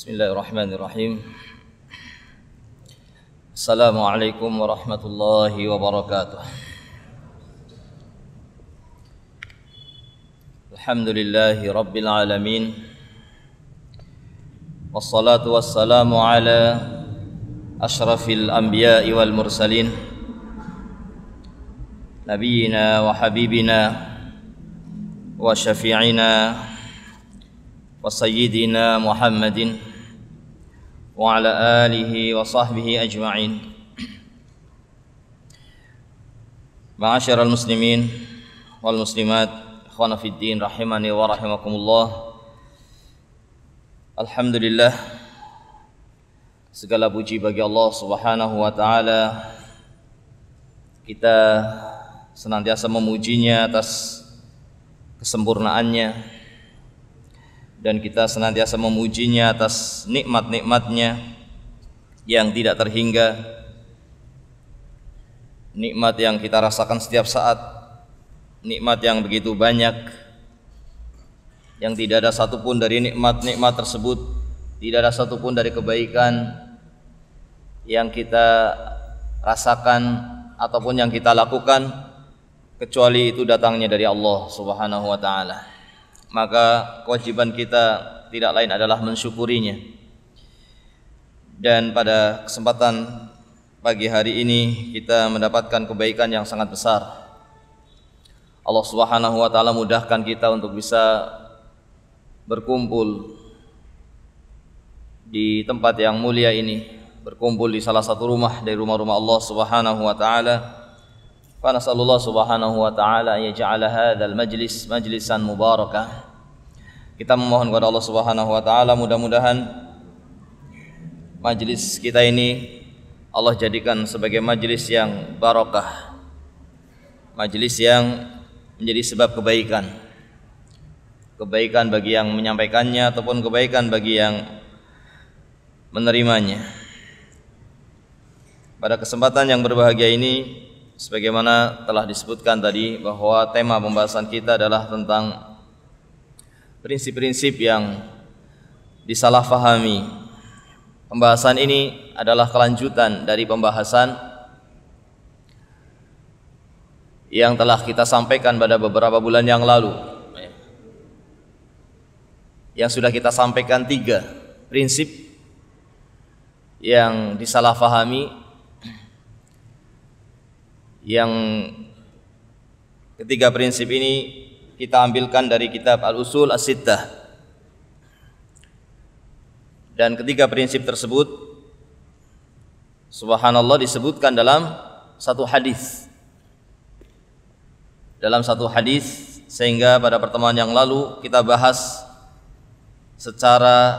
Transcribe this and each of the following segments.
بسم الله الرحمن الرحيم السلام عليكم ورحمة الله وبركاته الحمد لله رب العالمين والصلاة والسلام على أشرف الأنبياء والمرسلين نبينا وحبيبنا وشفيعنا وسيدنا محمدٍ وعلى آله وصحبه أجمعين معاشر المسلمين والمسلمات إخوانا في الدين رحمني ورحمكم الله الحمد لله segala puji bagi Allah Subhanahu wa taala kita senantiasa memujinya atas kesempurnaannya dan kita senantiasa memujinya atas nikmat-nikmatnya yang tidak terhingga nikmat yang kita rasakan setiap saat nikmat yang begitu banyak yang tidak ada satupun dari nikmat-nikmat tersebut tidak ada satupun dari kebaikan yang kita rasakan ataupun yang kita lakukan kecuali itu datangnya dari Allah Subhanahu wa taala maka kewajiban kita tidak lain adalah mensyukurinya. Dan pada kesempatan pagi hari ini kita mendapatkan kebaikan yang sangat besar. Allah Subhanahu wa taala mudahkan kita untuk bisa berkumpul di tempat yang mulia ini, berkumpul di salah satu rumah dari rumah-rumah Allah Subhanahu wa taala فنسأل الله سبحانه وتعالى أن يجعل هذا المجلس مجلسا مباركا kita memohon kepada Allah Subhanahu wa taala mudah-mudahan majlis kita ini Allah jadikan sebagai majlis yang barokah. Majlis yang menjadi sebab kebaikan. Kebaikan bagi yang menyampaikannya ataupun kebaikan bagi yang menerimanya. Pada kesempatan yang berbahagia ini sebagaimana telah disebutkan tadi bahwa tema pembahasan kita adalah tentang prinsip-prinsip yang disalahfahami. Pembahasan ini adalah kelanjutan dari pembahasan yang telah kita sampaikan pada beberapa bulan yang lalu. Yang sudah kita sampaikan tiga prinsip yang disalahfahami yang ketiga prinsip ini kita ambilkan dari kitab Al-Usul As-Sittah. Dan ketiga prinsip tersebut subhanallah disebutkan dalam satu hadis. Dalam satu hadis sehingga pada pertemuan yang lalu kita bahas secara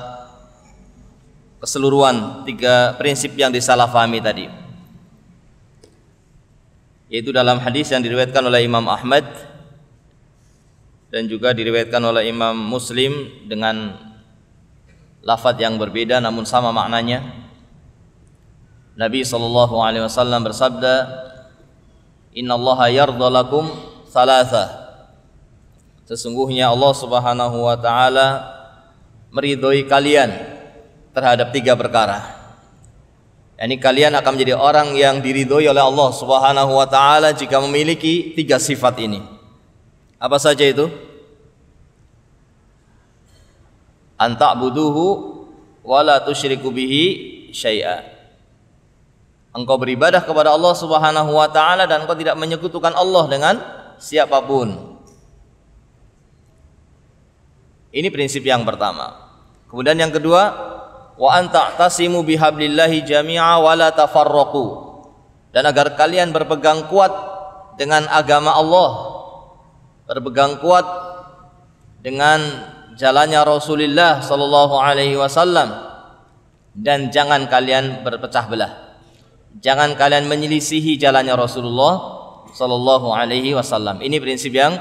keseluruhan tiga prinsip yang disalahfahami tadi yaitu dalam hadis yang diriwayatkan oleh Imam Ahmad dan juga diriwayatkan oleh Imam Muslim dengan lafaz yang berbeda namun sama maknanya. Nabi sallallahu alaihi wasallam bersabda, "Inna Allah yardha lakum thalatha." Sesungguhnya Allah Subhanahu wa taala meridhoi kalian terhadap tiga perkara. Yani kalian akan menjadi orang yang diridhoi oleh Allah Subhanahu wa taala jika memiliki tiga sifat ini. Apa saja itu? Anta buduhu wala tusyriku bihi syai'a. Engkau beribadah kepada Allah Subhanahu wa taala dan engkau tidak menyekutukan Allah dengan siapapun. Ini prinsip yang pertama. Kemudian yang kedua, wa an bihablillahi jami'a wa la tafarraqu dan agar kalian berpegang kuat dengan agama Allah berpegang kuat dengan jalannya Rasulullah sallallahu alaihi wasallam dan jangan kalian berpecah belah jangan kalian menyelisihi jalannya Rasulullah sallallahu alaihi wasallam ini prinsip yang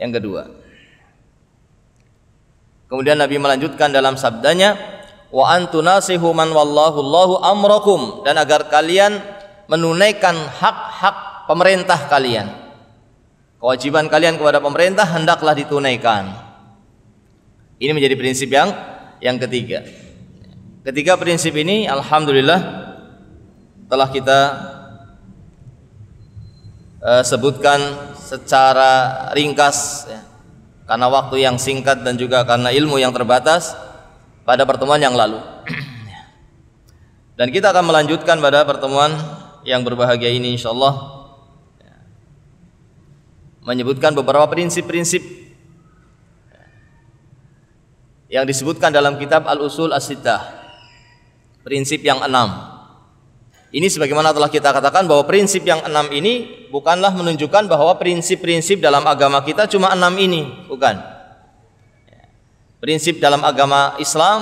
yang kedua kemudian Nabi melanjutkan dalam sabdanya wa antunasihu man wallahu Allahu amrakum dan agar kalian menunaikan hak-hak pemerintah kalian. Kewajiban kalian kepada pemerintah hendaklah ditunaikan. Ini menjadi prinsip yang yang ketiga. Ketiga prinsip ini alhamdulillah telah kita uh, sebutkan secara ringkas ya. karena waktu yang singkat dan juga karena ilmu yang terbatas pada pertemuan yang lalu. Dan kita akan melanjutkan pada pertemuan yang berbahagia ini insyaallah menyebutkan beberapa prinsip-prinsip yang disebutkan dalam kitab Al-Usul As-Sittah. Prinsip yang enam. Ini sebagaimana telah kita katakan bahwa prinsip yang enam ini bukanlah menunjukkan bahwa prinsip-prinsip dalam agama kita cuma enam ini, bukan. Prinsip dalam agama Islam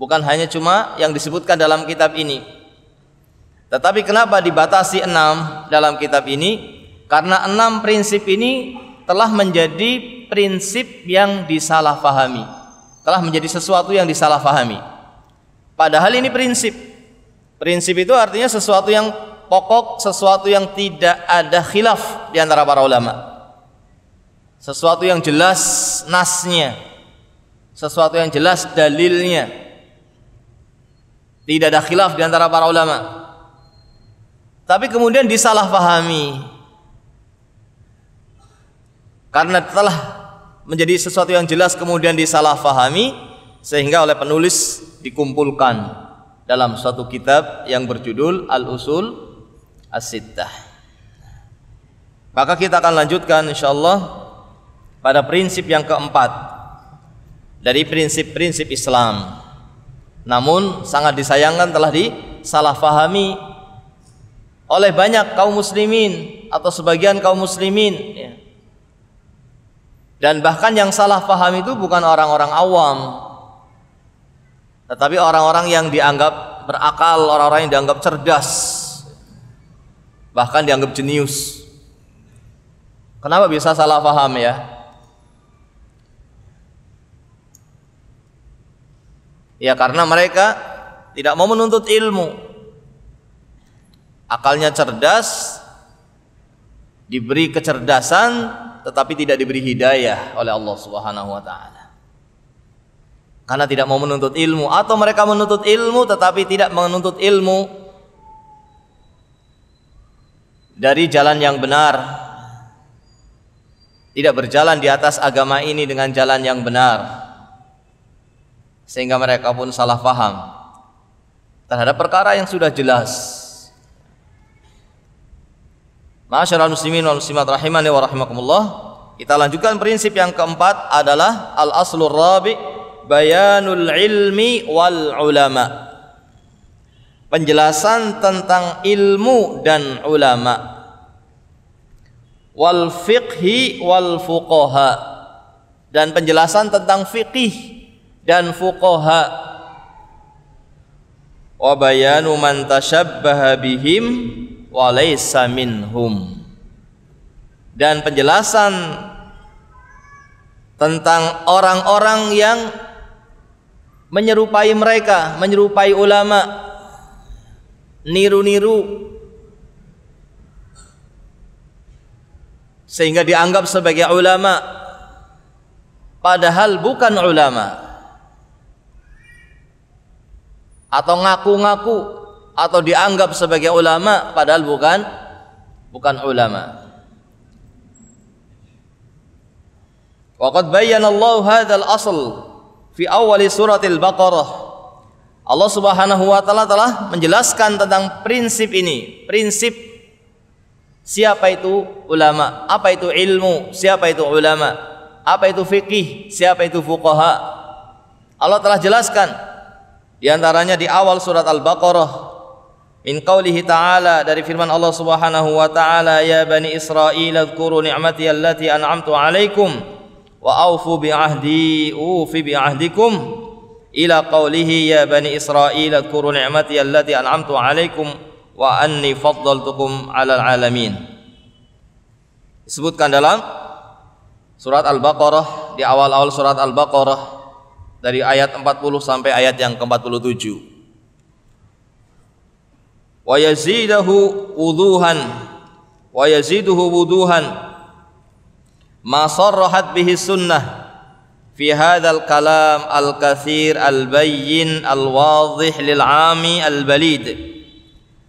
bukan hanya cuma yang disebutkan dalam kitab ini. Tetapi kenapa dibatasi enam dalam kitab ini? Karena enam prinsip ini telah menjadi prinsip yang disalahfahami. Telah menjadi sesuatu yang disalahfahami. Padahal ini prinsip. Prinsip itu artinya sesuatu yang pokok, sesuatu yang tidak ada khilaf di antara para ulama. Sesuatu yang jelas nasnya, sesuatu yang jelas dalilnya. Tidak ada khilaf di para ulama. Tapi kemudian disalahpahami. Karena telah menjadi sesuatu yang jelas kemudian disalahpahami sehingga oleh penulis dikumpulkan dalam suatu kitab yang berjudul Al-Usul As-Sittah. Maka kita akan lanjutkan insyaallah pada prinsip yang keempat dari prinsip-prinsip Islam. Namun sangat disayangkan telah disalahfahami oleh banyak kaum muslimin atau sebagian kaum muslimin ya. dan bahkan yang salah paham itu bukan orang-orang awam tetapi orang-orang yang dianggap berakal, orang-orang yang dianggap cerdas bahkan dianggap jenius kenapa bisa salah paham ya Ya karena mereka tidak mau menuntut ilmu. Akalnya cerdas, diberi kecerdasan tetapi tidak diberi hidayah oleh Allah Subhanahu wa taala. Karena tidak mau menuntut ilmu atau mereka menuntut ilmu tetapi tidak menuntut ilmu dari jalan yang benar. Tidak berjalan di atas agama ini dengan jalan yang benar sehingga mereka pun salah paham terhadap perkara yang sudah jelas. Masyarul muslimin wal muslimat rahimani wa rahimakumullah. Kita lanjutkan prinsip yang keempat adalah al aslur rabi bayanul ilmi wal ulama. Penjelasan tentang ilmu dan ulama. Wal fiqhi wal fuqaha dan penjelasan tentang fikih dan fuqaha wa bayanu man tashabbaha bihim wa laysa minhum dan penjelasan tentang orang-orang yang menyerupai mereka, menyerupai ulama, niru-niru sehingga dianggap sebagai ulama padahal bukan ulama atau ngaku-ngaku atau dianggap sebagai ulama padahal bukan bukan ulama. Waqad bayyana Allah hadzal asl fi awal surat Al-Baqarah. Allah Subhanahu wa taala telah menjelaskan tentang prinsip ini, prinsip siapa itu ulama, apa itu ilmu, siapa itu ulama, apa itu fikih, siapa itu fuqaha. Allah telah jelaskan di antaranya di awal surat Al-Baqarah min qaulihi ta'ala dari firman Allah Subhanahu wa ta'ala ya bani Israil dzkuru ni'mati allati an'amtu 'alaikum wa aufu bi 'ahdi ufi bi 'ahdikum ila qaulihi ya bani Israil dzkuru ni'mati allati an'amtu 'alaikum wa anni faddaltukum 'alal 'alamin disebutkan dalam surat Al-Baqarah di awal-awal surat Al-Baqarah dari ayat 40 sampai ayat yang ke-47. Wa yazidahu wuduhan wa yaziduhu wuduhan ma sarrahat bihi sunnah fi hadzal kalam al kathir al bayyin al wadhih lil ami al balid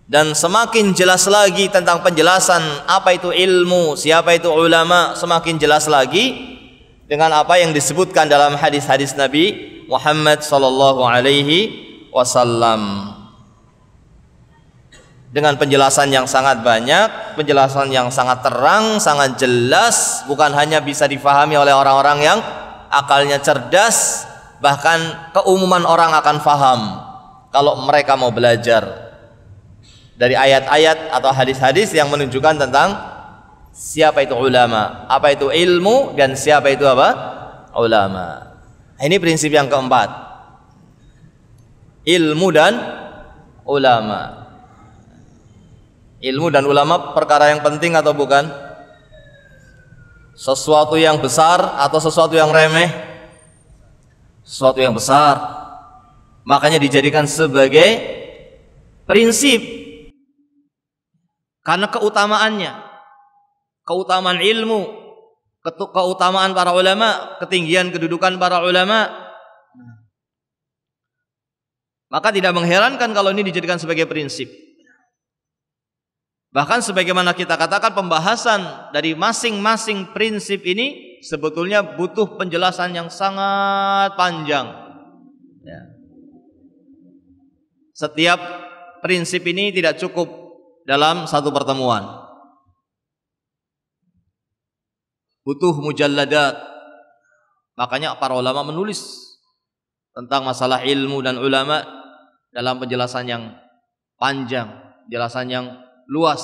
dan semakin jelas lagi tentang penjelasan apa itu ilmu, siapa itu ulama, semakin jelas lagi dengan apa yang disebutkan dalam hadis-hadis Nabi Muhammad sallallahu alaihi wasallam. Dengan penjelasan yang sangat banyak, penjelasan yang sangat terang, sangat jelas, bukan hanya bisa difahami oleh orang-orang yang akalnya cerdas, bahkan keumuman orang akan faham kalau mereka mau belajar dari ayat-ayat atau hadis-hadis yang menunjukkan tentang Siapa itu ulama? Apa itu ilmu dan siapa itu apa? Ulama. Nah, ini prinsip yang keempat. Ilmu dan ulama. Ilmu dan ulama perkara yang penting atau bukan? Sesuatu yang besar atau sesuatu yang remeh? Sesuatu yang besar. Makanya dijadikan sebagai prinsip karena keutamaannya keutamaan ilmu, keutamaan para ulama, ketinggian kedudukan para ulama. Maka tidak mengherankan kalau ini dijadikan sebagai prinsip. Bahkan sebagaimana kita katakan pembahasan dari masing-masing prinsip ini sebetulnya butuh penjelasan yang sangat panjang. Ya. Setiap prinsip ini tidak cukup dalam satu pertemuan. butuh mujalladat. Makanya para ulama menulis tentang masalah ilmu dan ulama dalam penjelasan yang panjang, penjelasan yang luas.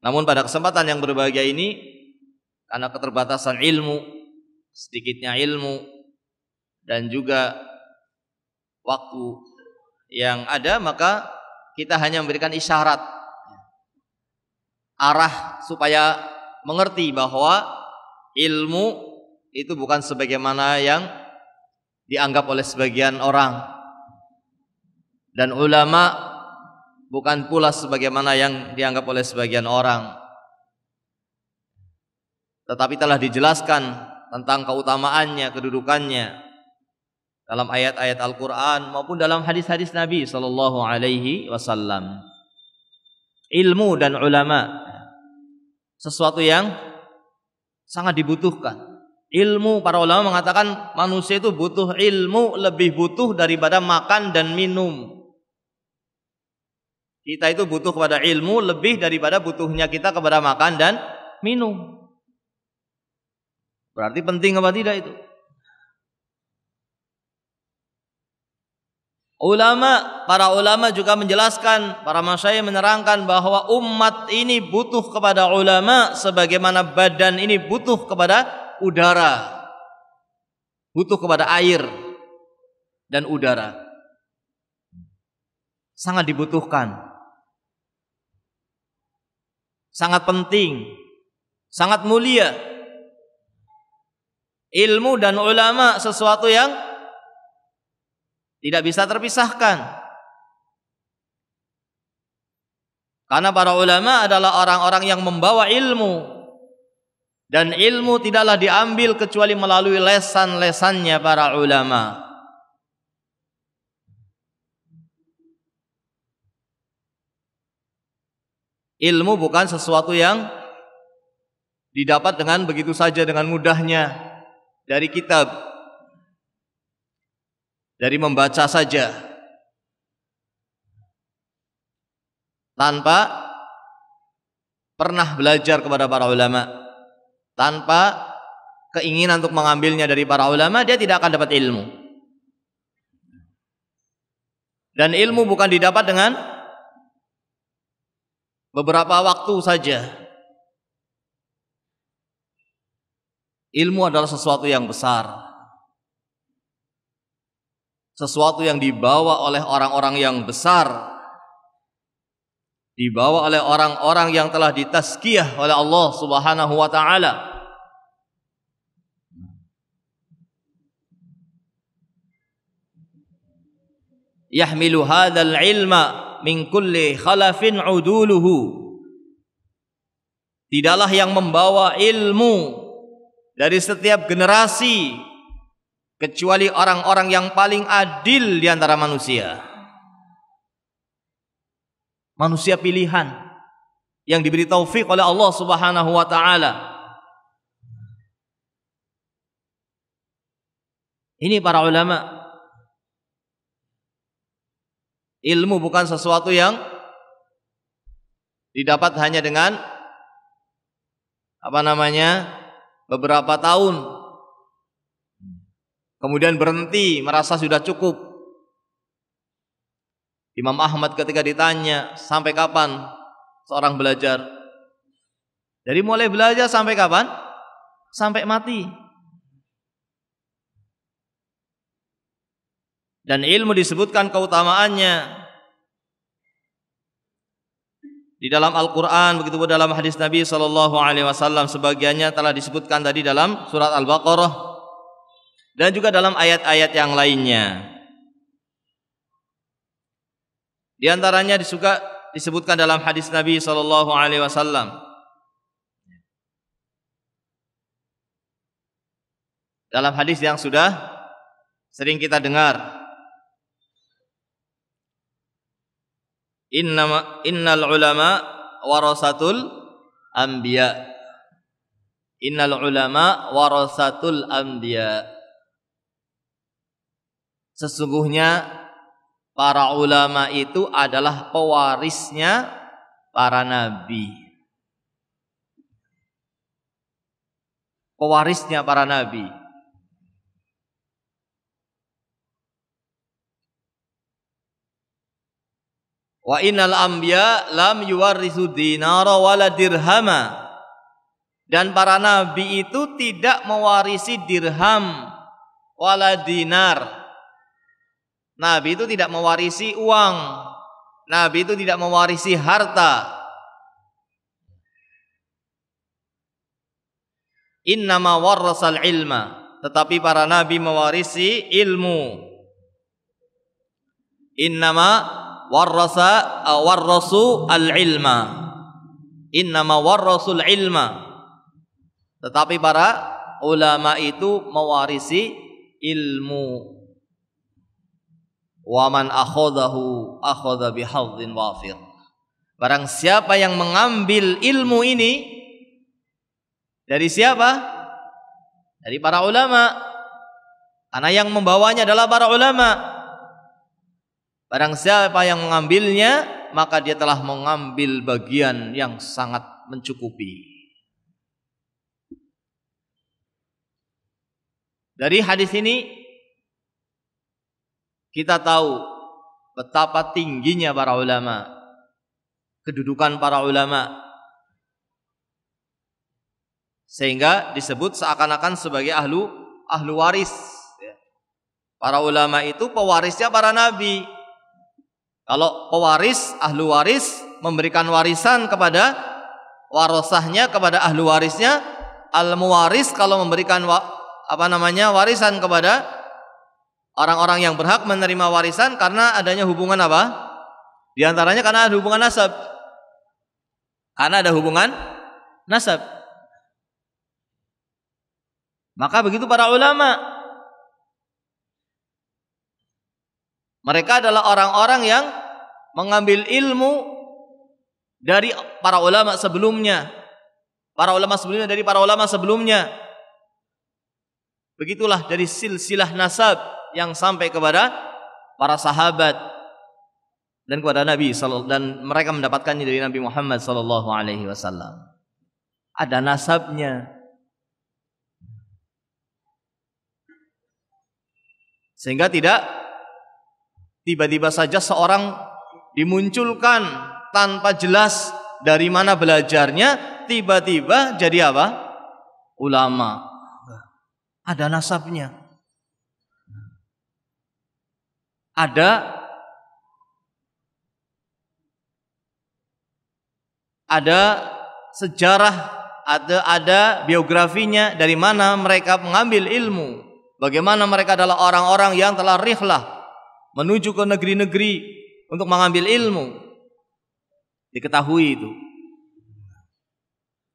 Namun pada kesempatan yang berbahagia ini karena keterbatasan ilmu, sedikitnya ilmu dan juga waktu yang ada maka kita hanya memberikan isyarat arah supaya mengerti bahwa ilmu itu bukan sebagaimana yang dianggap oleh sebagian orang dan ulama bukan pula sebagaimana yang dianggap oleh sebagian orang tetapi telah dijelaskan tentang keutamaannya, kedudukannya dalam ayat-ayat Al-Qur'an maupun dalam hadis-hadis Nabi sallallahu alaihi wasallam. Ilmu dan ulama sesuatu yang sangat dibutuhkan. Ilmu para ulama mengatakan manusia itu butuh ilmu lebih butuh daripada makan dan minum. Kita itu butuh kepada ilmu lebih daripada butuhnya kita kepada makan dan minum. Berarti penting apa tidak itu? Ulama, para ulama juga menjelaskan, para masyayikh menerangkan bahwa umat ini butuh kepada ulama sebagaimana badan ini butuh kepada udara. Butuh kepada air dan udara. Sangat dibutuhkan. Sangat penting, sangat mulia. Ilmu dan ulama sesuatu yang tidak bisa terpisahkan. Karena para ulama adalah orang-orang yang membawa ilmu dan ilmu tidaklah diambil kecuali melalui lesan-lesannya para ulama. Ilmu bukan sesuatu yang didapat dengan begitu saja dengan mudahnya dari kitab dari membaca saja tanpa pernah belajar kepada para ulama tanpa keinginan untuk mengambilnya dari para ulama dia tidak akan dapat ilmu dan ilmu bukan didapat dengan beberapa waktu saja ilmu adalah sesuatu yang besar sesuatu yang dibawa oleh orang-orang yang besar dibawa oleh orang-orang yang telah ditaskiyah oleh Allah Subhanahu wa taala. Yahmilu hadzal ilma min kulli khalafin uduluhu. Tidaklah yang membawa ilmu dari setiap generasi kecuali orang-orang yang paling adil di antara manusia. Manusia pilihan yang diberi taufik oleh Allah Subhanahu wa taala. Ini para ulama. Ilmu bukan sesuatu yang didapat hanya dengan apa namanya? beberapa tahun kemudian berhenti merasa sudah cukup. Imam Ahmad ketika ditanya sampai kapan seorang belajar, dari mulai belajar sampai kapan? Sampai mati. Dan ilmu disebutkan keutamaannya di dalam Al-Quran begitu pun dalam hadis Nabi Shallallahu Alaihi Wasallam sebagiannya telah disebutkan tadi dalam surat Al-Baqarah dan juga dalam ayat-ayat yang lainnya. Di antaranya disuka disebutkan dalam hadis Nabi sallallahu alaihi wasallam. Dalam hadis yang sudah sering kita dengar. Innama, innal ulama warasatul anbiya. Innal ulama warasatul anbiya. Sesungguhnya para ulama itu adalah pewarisnya para nabi. Pewarisnya para nabi. Wa innal anbiya lam yuwarrisu dinara wala dirhama. Dan para nabi itu tidak mewarisi dirham wala dinar Nabi itu tidak mewarisi uang. Nabi itu tidak mewarisi harta. Innama warrasal ilma. Tetapi para nabi mewarisi ilmu. Innama warasa eh, warasu al ilma. Innama warasul ilma. Tetapi para ulama itu mewarisi ilmu. Wa man akhadahu akhadha bihadzin wafir. Barang siapa yang mengambil ilmu ini dari siapa? Dari para ulama. Karena yang membawanya adalah para ulama. Barang siapa yang mengambilnya, maka dia telah mengambil bagian yang sangat mencukupi. Dari hadis ini kita tahu betapa tingginya para ulama, kedudukan para ulama, sehingga disebut seakan-akan sebagai ahlu ahlu waris. Ya. Para ulama itu pewarisnya para nabi. Kalau pewaris ahlu waris memberikan warisan kepada warosahnya kepada ahlu warisnya, al muwaris kalau memberikan apa namanya warisan kepada orang-orang yang berhak menerima warisan karena adanya hubungan apa? Di antaranya karena ada hubungan nasab. Karena ada hubungan nasab. Maka begitu para ulama. Mereka adalah orang-orang yang mengambil ilmu dari para ulama sebelumnya. Para ulama sebelumnya dari para ulama sebelumnya. Begitulah dari silsilah nasab yang sampai kepada para sahabat dan kepada Nabi dan mereka mendapatkannya dari Nabi Muhammad sallallahu alaihi wasallam. Ada nasabnya. Sehingga tidak tiba-tiba saja seorang dimunculkan tanpa jelas dari mana belajarnya, tiba-tiba jadi apa? Ulama. Ada nasabnya. ada ada sejarah ada ada biografinya dari mana mereka mengambil ilmu bagaimana mereka adalah orang-orang yang telah rihlah menuju ke negeri-negeri untuk mengambil ilmu diketahui itu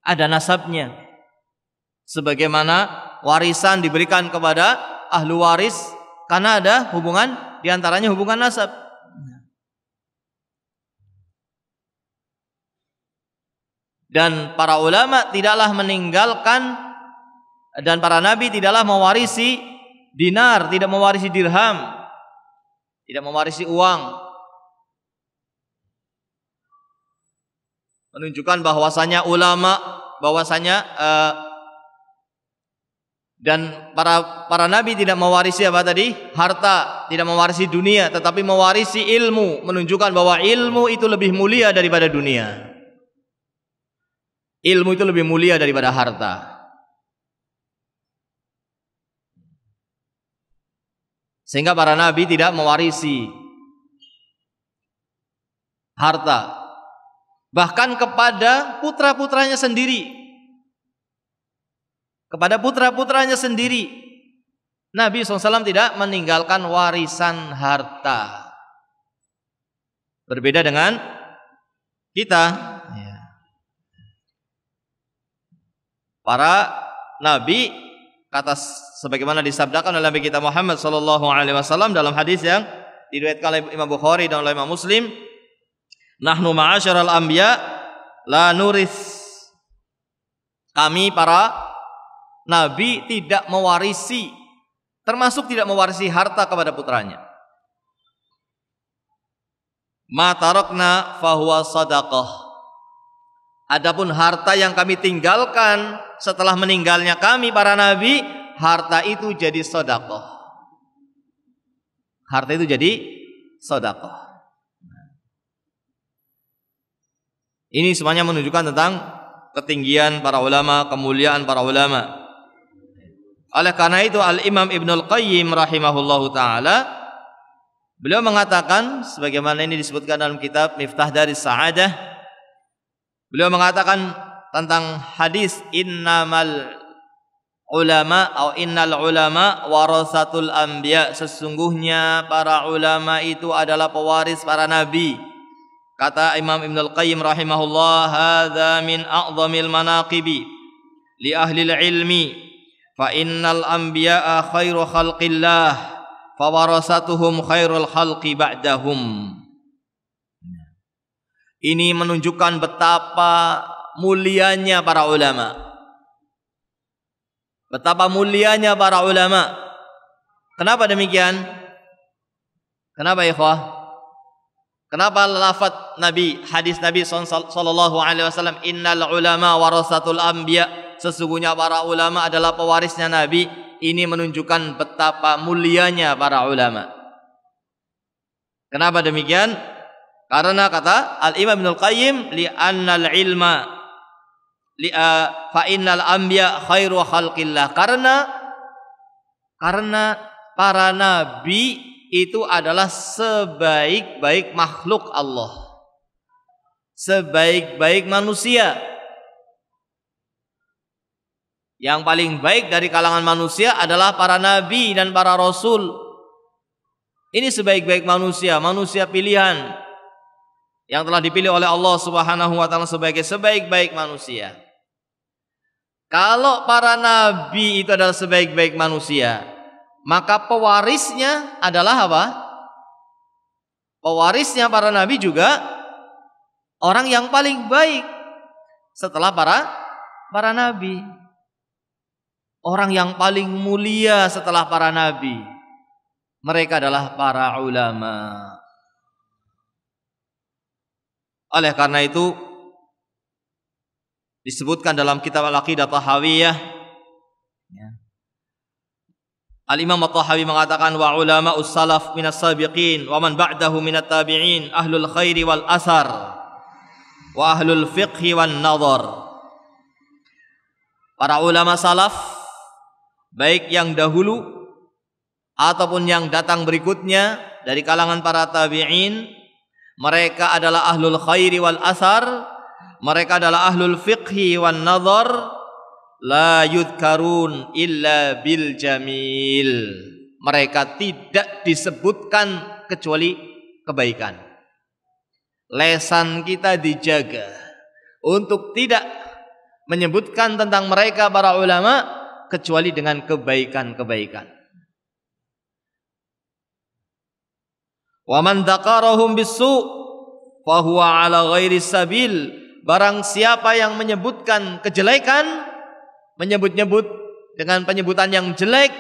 ada nasabnya sebagaimana warisan diberikan kepada ahlu waris karena ada hubungan di antaranya hubungan nasab. Dan para ulama tidaklah meninggalkan dan para nabi tidaklah mewarisi dinar, tidak mewarisi dirham, tidak mewarisi uang. Menunjukkan bahwasanya ulama, bahwasanya uh, dan para para nabi tidak mewarisi apa tadi harta tidak mewarisi dunia tetapi mewarisi ilmu menunjukkan bahwa ilmu itu lebih mulia daripada dunia ilmu itu lebih mulia daripada harta sehingga para nabi tidak mewarisi harta bahkan kepada putra-putranya sendiri kepada putra-putranya sendiri. Nabi SAW tidak meninggalkan warisan harta. Berbeda dengan kita. Ya. Para nabi kata sebagaimana disabdakan oleh Nabi kita Muhammad sallallahu alaihi wasallam dalam hadis yang diriwayatkan oleh Imam Bukhari dan oleh Imam Muslim, "Nahnu al anbiya la nuris." Kami para Nabi tidak mewarisi termasuk tidak mewarisi harta kepada putranya. Matarokna fahuwa sadaqah. Adapun harta yang kami tinggalkan setelah meninggalnya kami para nabi, harta itu jadi sodakoh. Harta itu jadi sodakoh. Ini semuanya menunjukkan tentang ketinggian para ulama, kemuliaan para ulama. Oleh karena itu Al-Imam Ibnul Qayyim rahimahullahu taala Beliau mengatakan sebagaimana ini disebutkan dalam kitab Miftah dari Sa'adah. Beliau mengatakan tentang hadis innamal ulama atau innal ulama warasatul anbiya sesungguhnya para ulama itu adalah pewaris para nabi. Kata Imam Ibnul Al-Qayyim rahimahullah hadza min a'zamil manaqibi li ahli ilmi Fa innal anbiya'a khairu khalqillah fa warasatuhum khairul khalqi ba'dahum. Ini menunjukkan betapa mulianya para ulama. Betapa mulianya para ulama. Kenapa demikian? Kenapa ikhwah? Kenapa lafaz Nabi, hadis Nabi sallallahu alaihi wasallam, "Innal ulama warasatul anbiya'" sesungguhnya para ulama adalah pewarisnya Nabi. Ini menunjukkan betapa mulianya para ulama. Kenapa demikian? Karena kata Al-Imam Ibnu Al-Qayyim li'annal ilma li'a eh, fa innal anbiya khairu khalqillah. Karena karena para nabi itu adalah sebaik-baik makhluk Allah. Sebaik-baik manusia yang paling baik dari kalangan manusia adalah para nabi dan para rasul. Ini sebaik-baik manusia, manusia pilihan yang telah dipilih oleh Allah Subhanahu wa taala sebagai sebaik-baik manusia. Kalau para nabi itu adalah sebaik-baik manusia, maka pewarisnya adalah apa? Pewarisnya para nabi juga orang yang paling baik setelah para para nabi orang yang paling mulia setelah para nabi. Mereka adalah para ulama. Oleh karena itu disebutkan dalam kitab Al-Aqidah Tahawiyah ya. Al-Imam At-Tahawi mengatakan wa ulama us-salaf minas sabiqin wa man ba'dahu minat tabi'in ahlul khairi wal asar wa ahlul fiqhi wan nadhar. Para ulama salaf baik yang dahulu ataupun yang datang berikutnya dari kalangan para tabi'in mereka adalah ahlul khairi wal asar mereka adalah ahlul fiqhi wal nazar. la yudkarun illa bil jamil mereka tidak disebutkan kecuali kebaikan lesan kita dijaga untuk tidak menyebutkan tentang mereka para ulama kecuali dengan kebaikan-kebaikan. Wa man dzakarahum bisu huwa ala ghairi sabil. Barang siapa yang menyebutkan kejelekan, menyebut-nyebut dengan penyebutan yang jelek,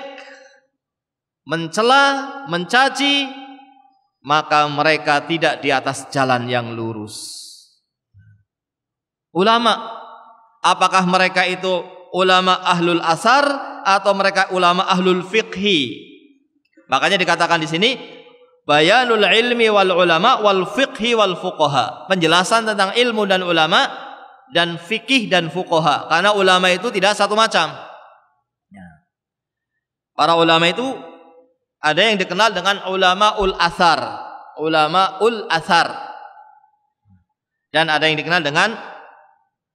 mencela, mencaci, maka mereka tidak di atas jalan yang lurus. Ulama, apakah mereka itu ulama ahlul asar atau mereka ulama ahlul fiqhi. Makanya dikatakan di sini bayanul ilmi wal ulama wal fiqhi wal fuqaha. Penjelasan tentang ilmu dan ulama dan fikih dan fuqaha. Karena ulama itu tidak satu macam. Ya. Para ulama itu ada yang dikenal dengan ulama ul asar, ulama ul asar, dan ada yang dikenal dengan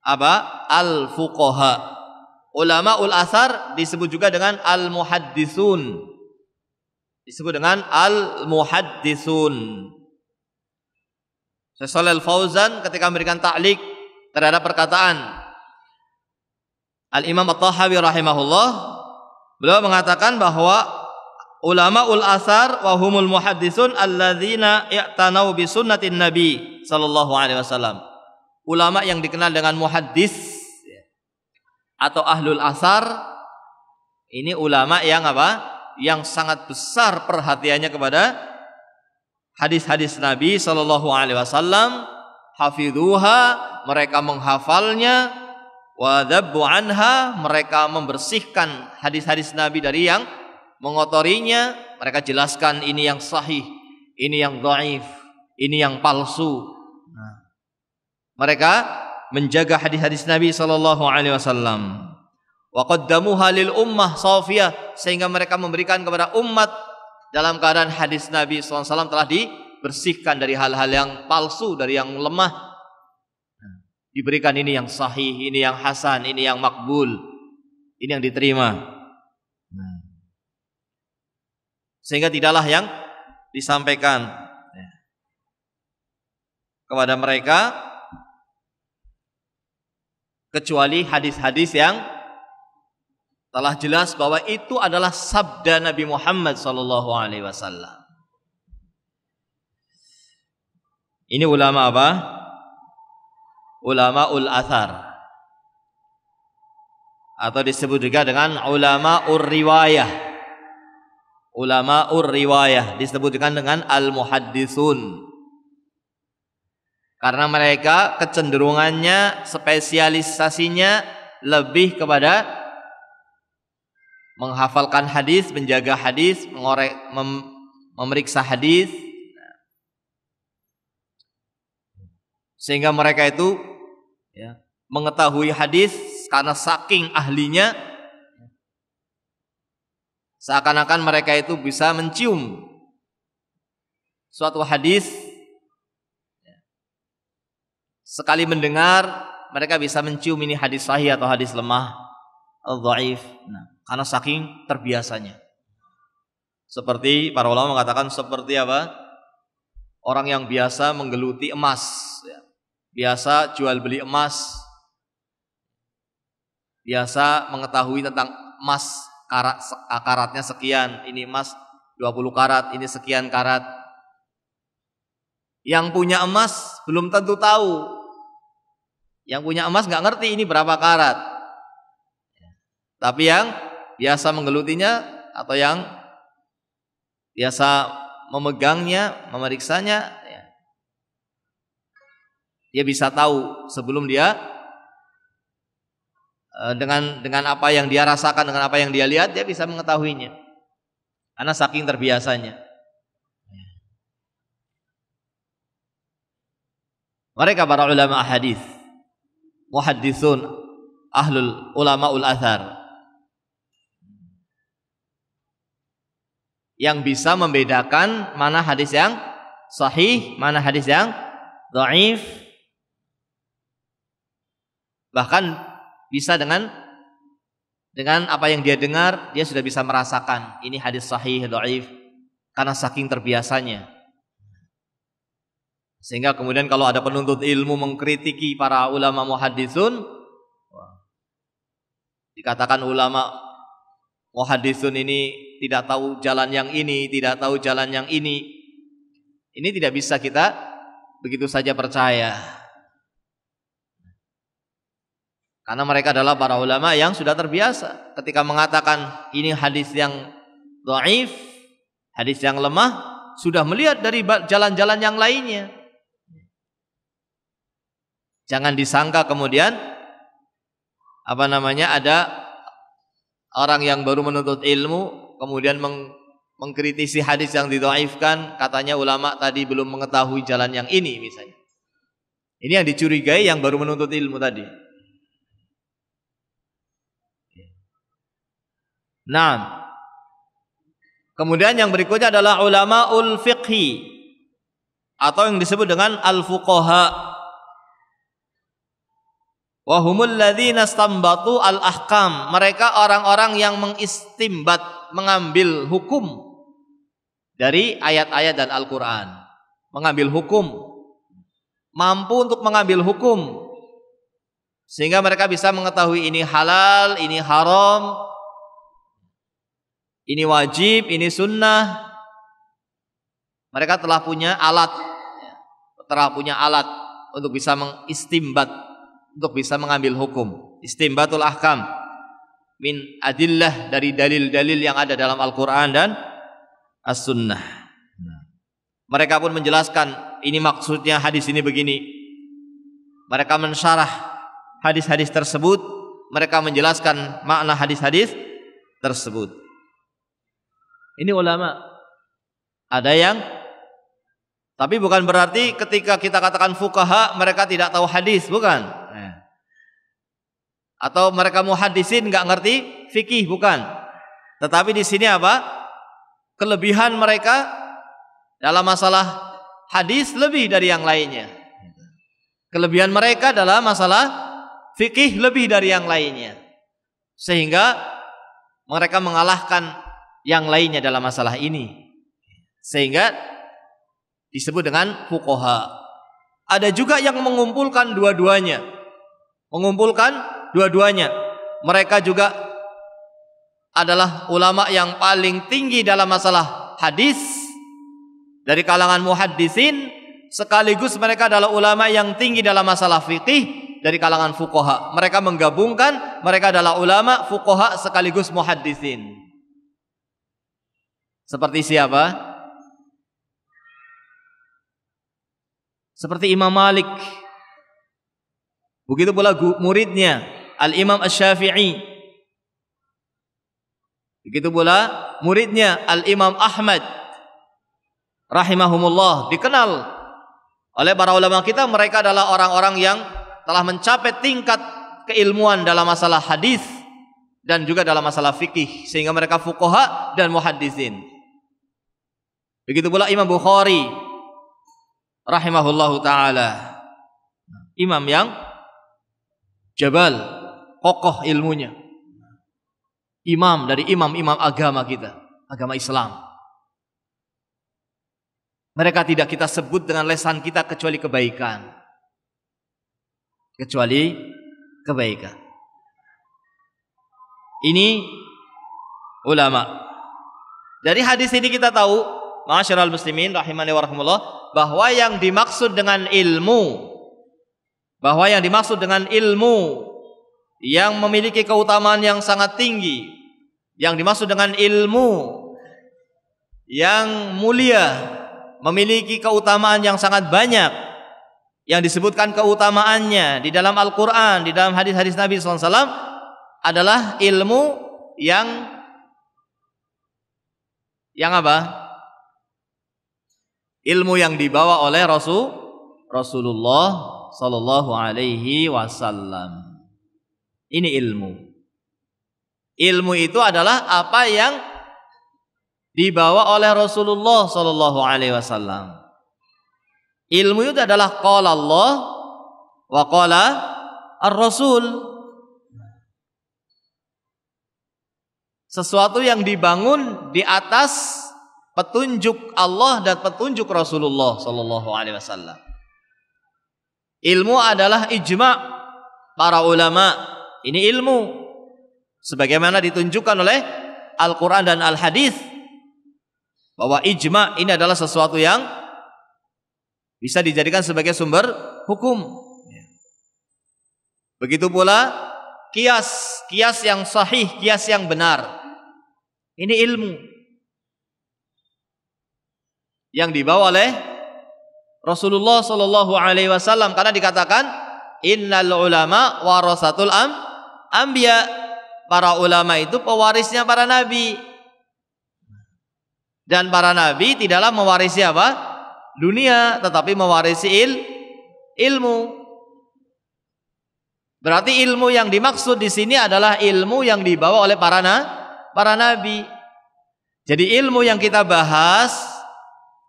apa al fuqaha Ulama ul asar disebut juga dengan al muhaddisun. Disebut dengan al muhaddisun. Syekh Fauzan ketika memberikan taklik terhadap perkataan Al Imam At-Tahawi rahimahullah beliau mengatakan bahwa ulama ul asar wa humul muhaddisun alladzina i'tanau bi sunnatin nabi sallallahu alaihi wasallam. Ulama yang dikenal dengan muhaddis atau ahlul asar ini ulama yang apa? Yang sangat besar perhatiannya kepada hadis-hadis Nabi Shallallahu Alaihi Wasallam. Hafidhuha mereka menghafalnya wadabu anha mereka membersihkan hadis-hadis Nabi dari yang mengotorinya mereka jelaskan ini yang sahih ini yang dhaif ini yang palsu nah, mereka menjaga hadis-hadis Nabi sallallahu alaihi wasallam. Wa qaddamuha lil ummah safiyah sehingga mereka memberikan kepada umat dalam keadaan hadis Nabi sallallahu alaihi wasallam telah dibersihkan dari hal-hal yang palsu, dari yang lemah. Diberikan ini yang sahih, ini yang hasan, ini yang makbul. Ini yang diterima. Nah. Sehingga tidaklah yang disampaikan nah. kepada mereka kecuali hadis-hadis yang telah jelas bahwa itu adalah sabda Nabi Muhammad sallallahu alaihi wasallam. Ini ulama apa? Ulama ul athar atau disebut juga dengan ulama ur riwayah. Ulama ur riwayah disebut dengan al muhaddisun. Karena mereka kecenderungannya, spesialisasinya lebih kepada menghafalkan hadis, menjaga hadis, mengorek, mem, memeriksa hadis. Sehingga mereka itu ya, mengetahui hadis karena saking ahlinya seakan-akan mereka itu bisa mencium suatu hadis sekali mendengar mereka bisa mencium ini hadis sahih atau hadis lemah dhaif nah, karena saking terbiasanya seperti para ulama mengatakan seperti apa orang yang biasa menggeluti emas ya. biasa jual beli emas biasa mengetahui tentang emas karat ah, karatnya sekian ini emas 20 karat ini sekian karat yang punya emas belum tentu tahu yang punya emas nggak ngerti ini berapa karat. Tapi yang biasa menggelutinya atau yang biasa memegangnya, memeriksanya, ya. dia bisa tahu sebelum dia e, dengan dengan apa yang dia rasakan, dengan apa yang dia lihat, dia bisa mengetahuinya. Karena saking terbiasanya. Mereka para ulama hadis muhaddisun ahlul ulama athar yang bisa membedakan mana hadis yang sahih, mana hadis yang dhaif. Bahkan bisa dengan dengan apa yang dia dengar, dia sudah bisa merasakan ini hadis sahih, dhaif karena saking terbiasanya. Sehingga kemudian kalau ada penuntut ilmu mengkritiki para ulama muhadisun, dikatakan ulama muhadisun ini tidak tahu jalan yang ini, tidak tahu jalan yang ini. Ini tidak bisa kita begitu saja percaya. Karena mereka adalah para ulama yang sudah terbiasa ketika mengatakan ini hadis yang dhaif, hadis yang lemah, sudah melihat dari jalan-jalan yang lainnya. Jangan disangka kemudian apa namanya ada orang yang baru menuntut ilmu kemudian meng, mengkritisi hadis yang didoaifkan katanya ulama tadi belum mengetahui jalan yang ini misalnya. Ini yang dicurigai yang baru menuntut ilmu tadi. Nah, kemudian yang berikutnya adalah ulama ul fiqhi atau yang disebut dengan al fuqaha Wahumul humul al ahkam. Mereka orang-orang yang mengistimbat, mengambil hukum dari ayat-ayat dan Al-Qur'an. Mengambil hukum. Mampu untuk mengambil hukum sehingga mereka bisa mengetahui ini halal, ini haram, ini wajib, ini sunnah. Mereka telah punya alat, telah punya alat untuk bisa mengistimbat untuk bisa mengambil hukum. Istimbatul ahkam min adillah dari dalil-dalil yang ada dalam Al-Qur'an dan As-Sunnah. Nah. Mereka pun menjelaskan ini maksudnya hadis ini begini. Mereka mensyarah hadis-hadis tersebut, mereka menjelaskan makna hadis-hadis tersebut. Ini ulama ada yang tapi bukan berarti ketika kita katakan fukaha mereka tidak tahu hadis, bukan atau mereka mau hadisin nggak ngerti fikih bukan. Tetapi di sini apa? Kelebihan mereka dalam masalah hadis lebih dari yang lainnya. Kelebihan mereka dalam masalah fikih lebih dari yang lainnya. Sehingga mereka mengalahkan yang lainnya dalam masalah ini. Sehingga disebut dengan fukoha. Ada juga yang mengumpulkan dua-duanya. Mengumpulkan dua-duanya. Mereka juga adalah ulama yang paling tinggi dalam masalah hadis dari kalangan muhaddisin sekaligus mereka adalah ulama yang tinggi dalam masalah fikih dari kalangan fukoha. Mereka menggabungkan mereka adalah ulama fukoha sekaligus muhaddisin. Seperti siapa? Seperti Imam Malik. Begitu pula muridnya Al-Imam Asy-Syafi'i. Begitu pula muridnya Al-Imam Ahmad rahimahumullah dikenal oleh para ulama kita mereka adalah orang-orang yang telah mencapai tingkat keilmuan dalam masalah hadis dan juga dalam masalah fikih sehingga mereka fuqaha dan muhaddisin. Begitu pula Imam Bukhari rahimahullahu taala. Imam yang jabal kokoh ilmunya. Imam dari imam-imam agama kita, agama Islam. Mereka tidak kita sebut dengan lesan kita kecuali kebaikan. Kecuali kebaikan. Ini ulama. Dari hadis ini kita tahu, masyarul muslimin rahimani wa rahimullah, bahwa yang dimaksud dengan ilmu bahwa yang dimaksud dengan ilmu yang memiliki keutamaan yang sangat tinggi yang dimaksud dengan ilmu yang mulia memiliki keutamaan yang sangat banyak yang disebutkan keutamaannya di dalam Al-Quran di dalam hadis-hadis Nabi SAW adalah ilmu yang yang apa? Ilmu yang dibawa oleh Rasul Rasulullah Sallallahu Alaihi Wasallam. Ini ilmu. Ilmu itu adalah apa yang dibawa oleh Rasulullah Sallallahu Alaihi Wasallam. Ilmu itu adalah qala Allah wa qala ar-rasul. Sesuatu yang dibangun di atas petunjuk Allah dan petunjuk Rasulullah Sallallahu Alaihi Wasallam. Ilmu adalah ijma para ulama ini ilmu. Sebagaimana ditunjukkan oleh Al-Quran dan Al-Hadis bahwa ijma ini adalah sesuatu yang bisa dijadikan sebagai sumber hukum. Begitu pula kias, kias yang sahih, kias yang benar. Ini ilmu yang dibawa oleh Rasulullah Sallallahu Alaihi Wasallam karena dikatakan innal ulama warasatul am Ambia, para ulama itu pewarisnya para nabi. Dan para nabi tidaklah mewarisi apa? Dunia, tetapi mewarisi il, ilmu. Berarti ilmu yang dimaksud di sini adalah ilmu yang dibawa oleh para na, para nabi. Jadi ilmu yang kita bahas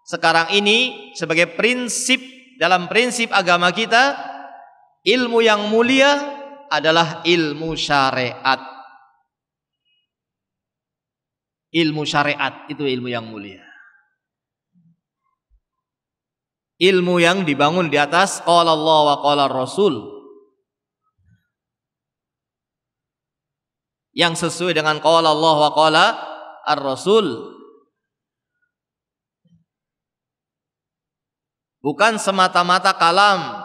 sekarang ini sebagai prinsip dalam prinsip agama kita ilmu yang mulia adalah ilmu syariat. Ilmu syariat itu ilmu yang mulia. Ilmu yang dibangun di atas qala Allah wa qala Rasul. Yang sesuai dengan qala Allah wa qala Ar-Rasul. Bukan semata-mata kalam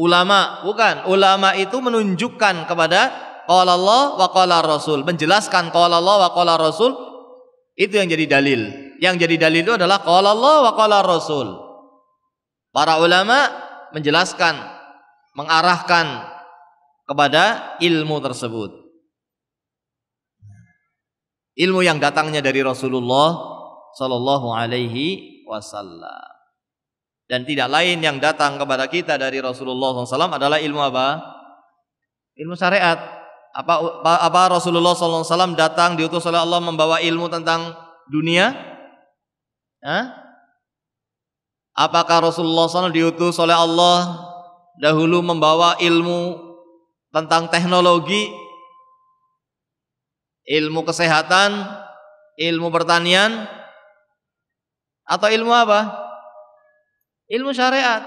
ulama, bukan. Ulama itu menunjukkan kepada qala Allah wa qala Rasul, menjelaskan qala Allah wa qala Rasul itu yang jadi dalil. Yang jadi dalil itu adalah qala Allah wa qala Rasul. Para ulama menjelaskan, mengarahkan kepada ilmu tersebut. Ilmu yang datangnya dari Rasulullah sallallahu alaihi wasallam dan tidak lain yang datang kepada kita dari Rasulullah SAW adalah ilmu apa? Ilmu syariat. Apa, apa, apa Rasulullah SAW datang diutus oleh Allah membawa ilmu tentang dunia? Hah? Apakah Rasulullah SAW diutus oleh Allah dahulu membawa ilmu tentang teknologi, ilmu kesehatan, ilmu pertanian, atau ilmu apa? ilmu syariat.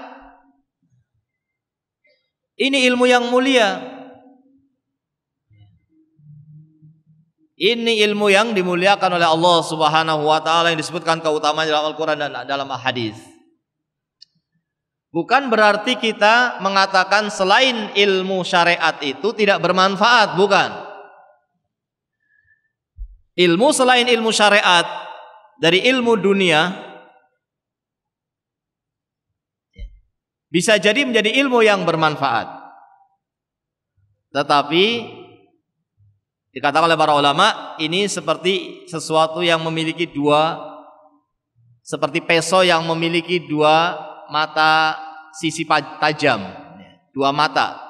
Ini ilmu yang mulia. Ini ilmu yang dimuliakan oleh Allah Subhanahu wa taala yang disebutkan keutamaan dalam Al-Qur'an dan dalam hadis. Bukan berarti kita mengatakan selain ilmu syariat itu tidak bermanfaat, bukan. Ilmu selain ilmu syariat dari ilmu dunia bisa jadi menjadi ilmu yang bermanfaat. Tetapi dikatakan oleh para ulama ini seperti sesuatu yang memiliki dua seperti peso yang memiliki dua mata sisi tajam, dua mata.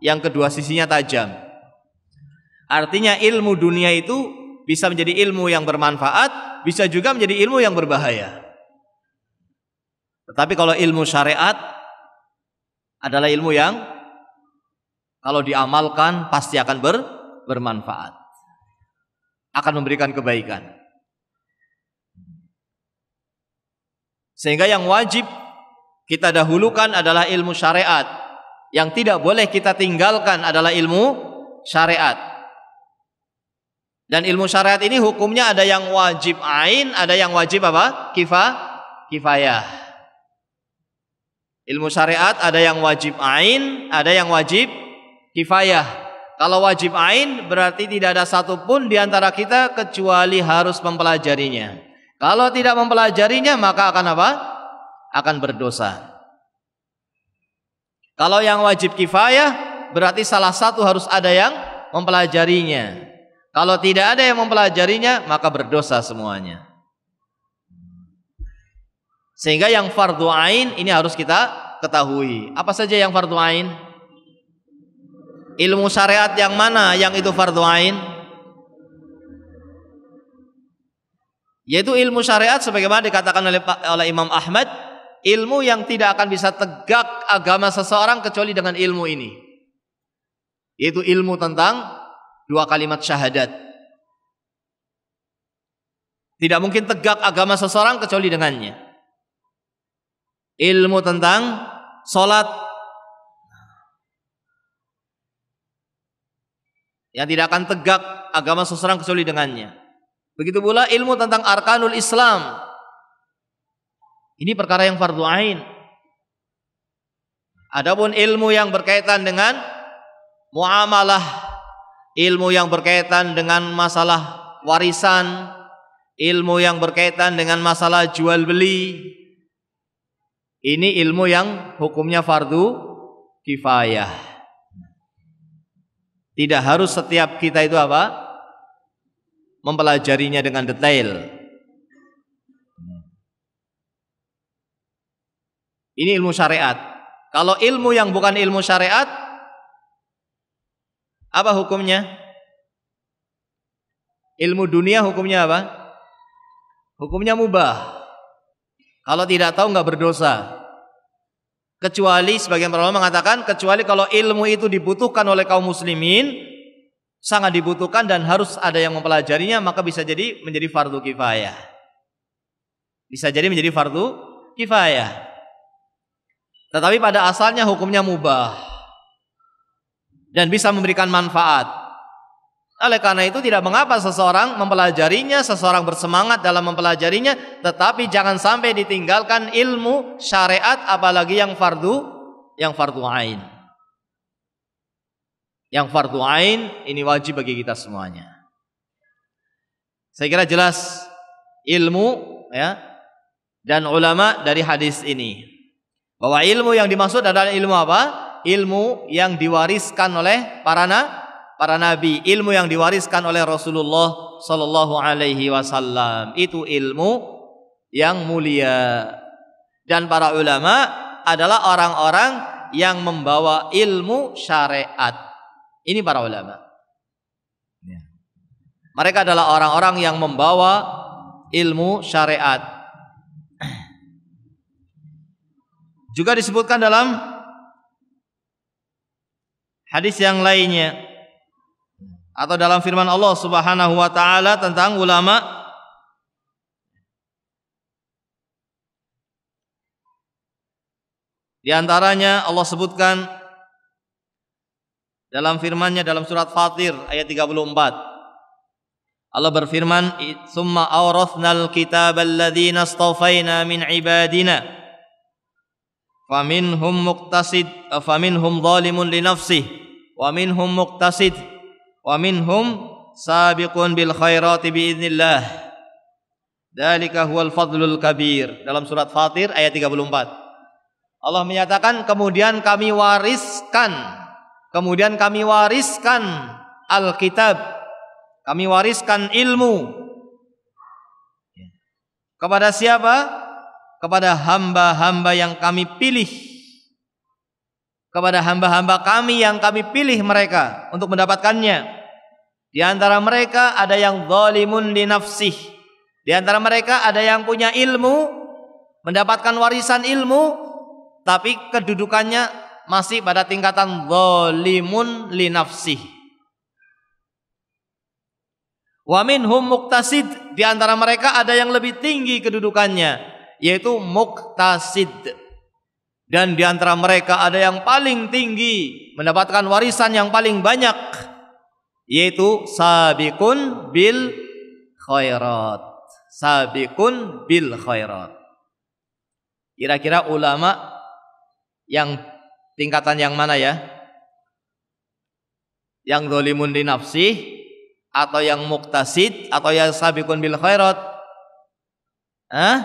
Yang kedua sisinya tajam. Artinya ilmu dunia itu bisa menjadi ilmu yang bermanfaat, bisa juga menjadi ilmu yang berbahaya. Tetapi kalau ilmu syariat adalah ilmu yang kalau diamalkan pasti akan ber, bermanfaat. Akan memberikan kebaikan. Sehingga yang wajib kita dahulukan adalah ilmu syariat. Yang tidak boleh kita tinggalkan adalah ilmu syariat. Dan ilmu syariat ini hukumnya ada yang wajib ain, ada yang wajib apa? Kifah, kifayah. Ilmu syariat ada yang wajib ain, ada yang wajib kifayah. Kalau wajib ain berarti tidak ada satupun di antara kita kecuali harus mempelajarinya. Kalau tidak mempelajarinya maka akan apa? Akan berdosa. Kalau yang wajib kifayah berarti salah satu harus ada yang mempelajarinya. Kalau tidak ada yang mempelajarinya maka berdosa semuanya. Sehingga yang fardu ain ini harus kita ketahui. Apa saja yang fardu ain? Ilmu syariat yang mana yang itu fardu ain? Yaitu ilmu syariat sebagaimana dikatakan oleh oleh Imam Ahmad, ilmu yang tidak akan bisa tegak agama seseorang kecuali dengan ilmu ini. Yaitu ilmu tentang dua kalimat syahadat. Tidak mungkin tegak agama seseorang kecuali dengannya ilmu tentang sholat yang tidak akan tegak agama seseorang kecuali dengannya. Begitu pula ilmu tentang arkanul Islam. Ini perkara yang fardu ain. Adapun ilmu yang berkaitan dengan muamalah, ilmu yang berkaitan dengan masalah warisan, ilmu yang berkaitan dengan masalah jual beli, ini ilmu yang hukumnya fardu kifayah. Tidak harus setiap kita itu apa? Mempelajarinya dengan detail. Ini ilmu syariat. Kalau ilmu yang bukan ilmu syariat, apa hukumnya? Ilmu dunia hukumnya apa? Hukumnya mubah. Kalau tidak tahu nggak berdosa. Kecuali sebagian para ulama mengatakan kecuali kalau ilmu itu dibutuhkan oleh kaum muslimin sangat dibutuhkan dan harus ada yang mempelajarinya maka bisa jadi menjadi fardu kifayah. Bisa jadi menjadi fardu kifayah. Tetapi pada asalnya hukumnya mubah dan bisa memberikan manfaat. Oleh karena itu tidak mengapa seseorang mempelajarinya, seseorang bersemangat dalam mempelajarinya, tetapi jangan sampai ditinggalkan ilmu syariat apalagi yang fardu, yang fardu ain. Yang fardu ain ini wajib bagi kita semuanya. Saya kira jelas ilmu ya dan ulama dari hadis ini bahwa ilmu yang dimaksud adalah ilmu apa? Ilmu yang diwariskan oleh para na para nabi, ilmu yang diwariskan oleh Rasulullah sallallahu alaihi wasallam itu ilmu yang mulia. Dan para ulama adalah orang-orang yang membawa ilmu syariat. Ini para ulama. Ya. Mereka adalah orang-orang yang membawa ilmu syariat. Juga disebutkan dalam hadis yang lainnya atau dalam firman Allah Subhanahu wa taala tentang ulama Di antaranya Allah sebutkan dalam firman-Nya dalam surat Fatir ayat 34. Allah berfirman, "Tsumma awrathnal kitaba alladziina astafaina min ibadina faminhum muqtasid faminhum zalimun li nafsihi wa minhum muqtasid wa minhum sabiqun bil khairati idznillah dalika huwal fadlul kabir dalam surat Fatir ayat 34 Allah menyatakan kemudian kami wariskan kemudian kami wariskan Alkitab kami wariskan ilmu kepada siapa? kepada hamba-hamba yang kami pilih kepada hamba-hamba kami yang kami pilih mereka untuk mendapatkannya di antara mereka ada yang zalimun li nafsih. Di antara mereka ada yang punya ilmu, mendapatkan warisan ilmu, tapi kedudukannya masih pada tingkatan zalimun li nafsih. Wa minhum muktasid. Di antara mereka ada yang lebih tinggi kedudukannya, yaitu muktasid. Dan di antara mereka ada yang paling tinggi, mendapatkan warisan yang paling banyak, yaitu sabiqun bil khairat. Sabiqun bil khairat. Kira-kira ulama yang tingkatan yang mana ya? Yang dolimun di nafsi atau yang muktasid atau yang sabiqun bil khairat? Hah?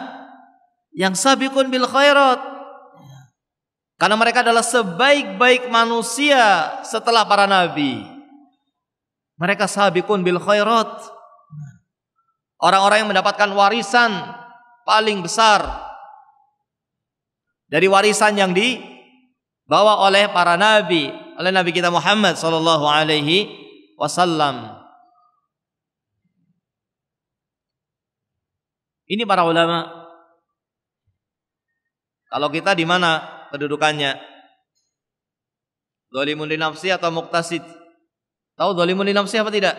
Yang sabiqun bil khairat. Karena mereka adalah sebaik-baik manusia setelah para nabi. Mereka sabiqun bil khairat. Orang-orang yang mendapatkan warisan paling besar dari warisan yang dibawa oleh para nabi, oleh nabi kita Muhammad sallallahu alaihi wasallam. Ini para ulama. Kalau kita di mana kedudukannya? Zalimun nafsi atau muktasid? Tahu dolimun linafsi nafsi apa tidak?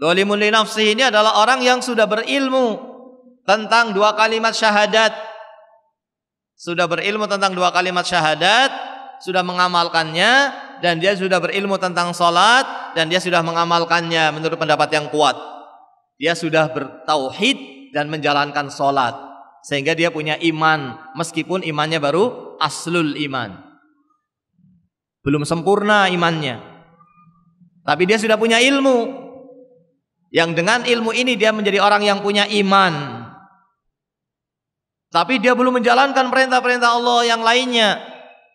Dolimun linafsi nafsi ini adalah orang yang sudah berilmu tentang dua kalimat syahadat. Sudah berilmu tentang dua kalimat syahadat, sudah mengamalkannya dan dia sudah berilmu tentang salat dan dia sudah mengamalkannya menurut pendapat yang kuat. Dia sudah bertauhid dan menjalankan salat sehingga dia punya iman meskipun imannya baru aslul iman. Belum sempurna imannya. Tapi dia sudah punya ilmu. Yang dengan ilmu ini dia menjadi orang yang punya iman. Tapi dia belum menjalankan perintah-perintah Allah yang lainnya.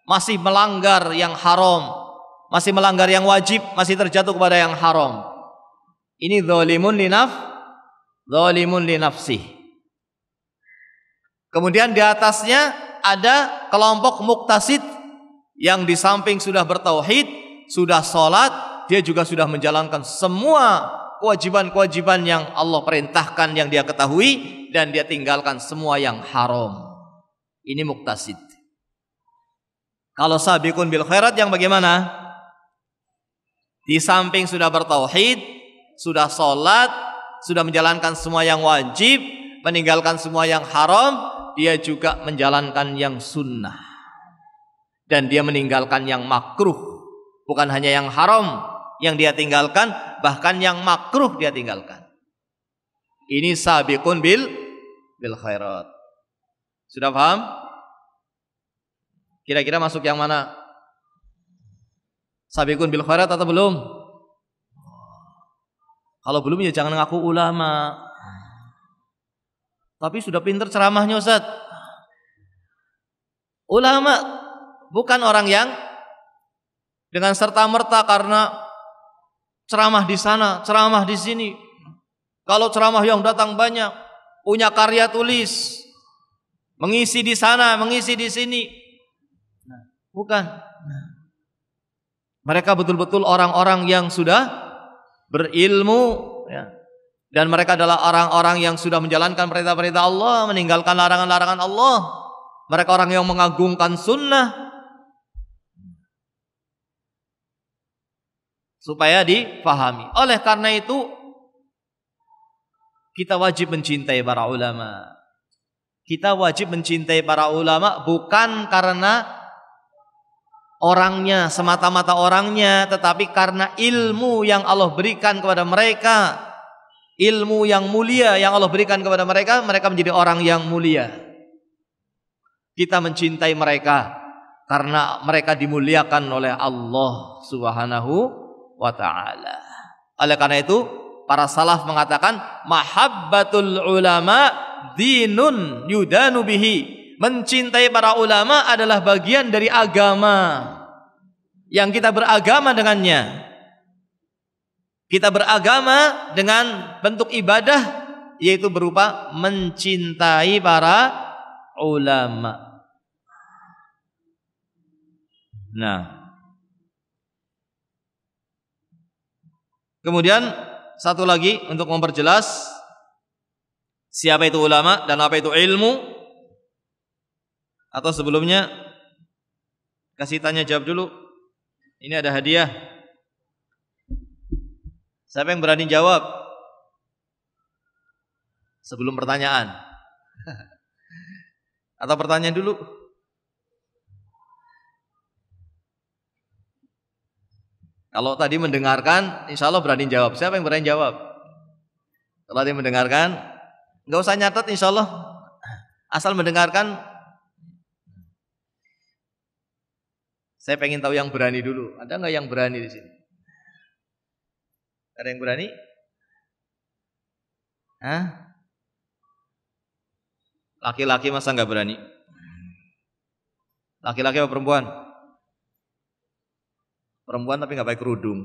Masih melanggar yang haram. Masih melanggar yang wajib. Masih terjatuh kepada yang haram. Ini dholimun linaf. dholimun linafsi. Kemudian di atasnya ada kelompok muktasid yang di samping sudah bertauhid, sudah sholat, dia juga sudah menjalankan semua kewajiban-kewajiban yang Allah perintahkan yang dia ketahui dan dia tinggalkan semua yang haram. Ini muktasid. Kalau sabiqun bil khairat yang bagaimana? Di samping sudah bertauhid, sudah sholat, sudah menjalankan semua yang wajib, meninggalkan semua yang haram, dia juga menjalankan yang sunnah. Dan dia meninggalkan yang makruh, bukan hanya yang haram, yang dia tinggalkan, bahkan yang makruh dia tinggalkan. Ini sabiqun bil bil khairat. Sudah paham? Kira-kira masuk yang mana? Sabiqun bil khairat atau belum? Kalau belum ya jangan ngaku ulama. Tapi sudah pinter ceramahnya Ustaz. Ulama bukan orang yang dengan serta merta karena Ceramah di sana, ceramah di sini. Kalau ceramah yang datang banyak, punya karya tulis, mengisi di sana, mengisi di sini. Bukan. Mereka betul-betul orang-orang yang sudah berilmu ya. dan mereka adalah orang-orang yang sudah menjalankan perintah-perintah Allah, meninggalkan larangan-larangan Allah. Mereka orang yang mengagungkan sunnah, supaya difahami. Oleh karena itu kita wajib mencintai para ulama. Kita wajib mencintai para ulama bukan karena orangnya, semata-mata orangnya, tetapi karena ilmu yang Allah berikan kepada mereka. Ilmu yang mulia yang Allah berikan kepada mereka, mereka menjadi orang yang mulia. Kita mencintai mereka karena mereka dimuliakan oleh Allah Subhanahu wa taala. Oleh karena itu, para salaf mengatakan mahabbatul ulama dinun yudanu bihi. Mencintai para ulama adalah bagian dari agama yang kita beragama dengannya. Kita beragama dengan bentuk ibadah yaitu berupa mencintai para ulama. Nah, Kemudian satu lagi untuk memperjelas siapa itu ulama dan apa itu ilmu atau sebelumnya kasih tanya jawab dulu. Ini ada hadiah. Siapa yang berani jawab? Sebelum pertanyaan. Atau pertanyaan dulu? Kalau tadi mendengarkan, insya Allah berani jawab. Siapa yang berani jawab? Kalau tadi mendengarkan, nggak usah nyatet, insya Allah asal mendengarkan. Saya pengen tahu yang berani dulu. Ada nggak yang berani di sini? Ada yang berani? Hah? Laki-laki masa nggak berani? Laki-laki apa perempuan? Perempuan tapi nggak pakai kerudung.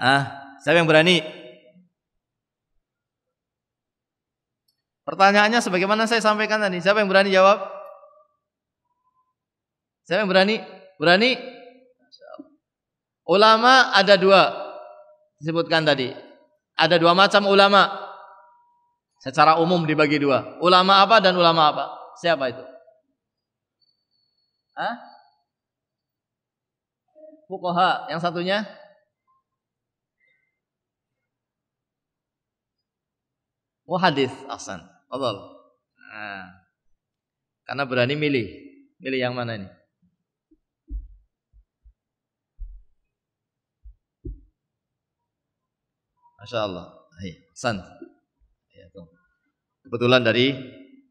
Ah, siapa yang berani? Pertanyaannya sebagaimana saya sampaikan tadi. Siapa yang berani jawab? Siapa yang berani? Berani? Ulama ada dua disebutkan tadi. Ada dua macam ulama. Secara umum dibagi dua. Ulama apa dan ulama apa? Siapa itu? Hah? fuqaha, yang satunya muhadis oh, asan, Fadal. Nah. Karena berani milih. Milih yang mana ini? Masya Allah. Hai, San. Ya, Kebetulan dari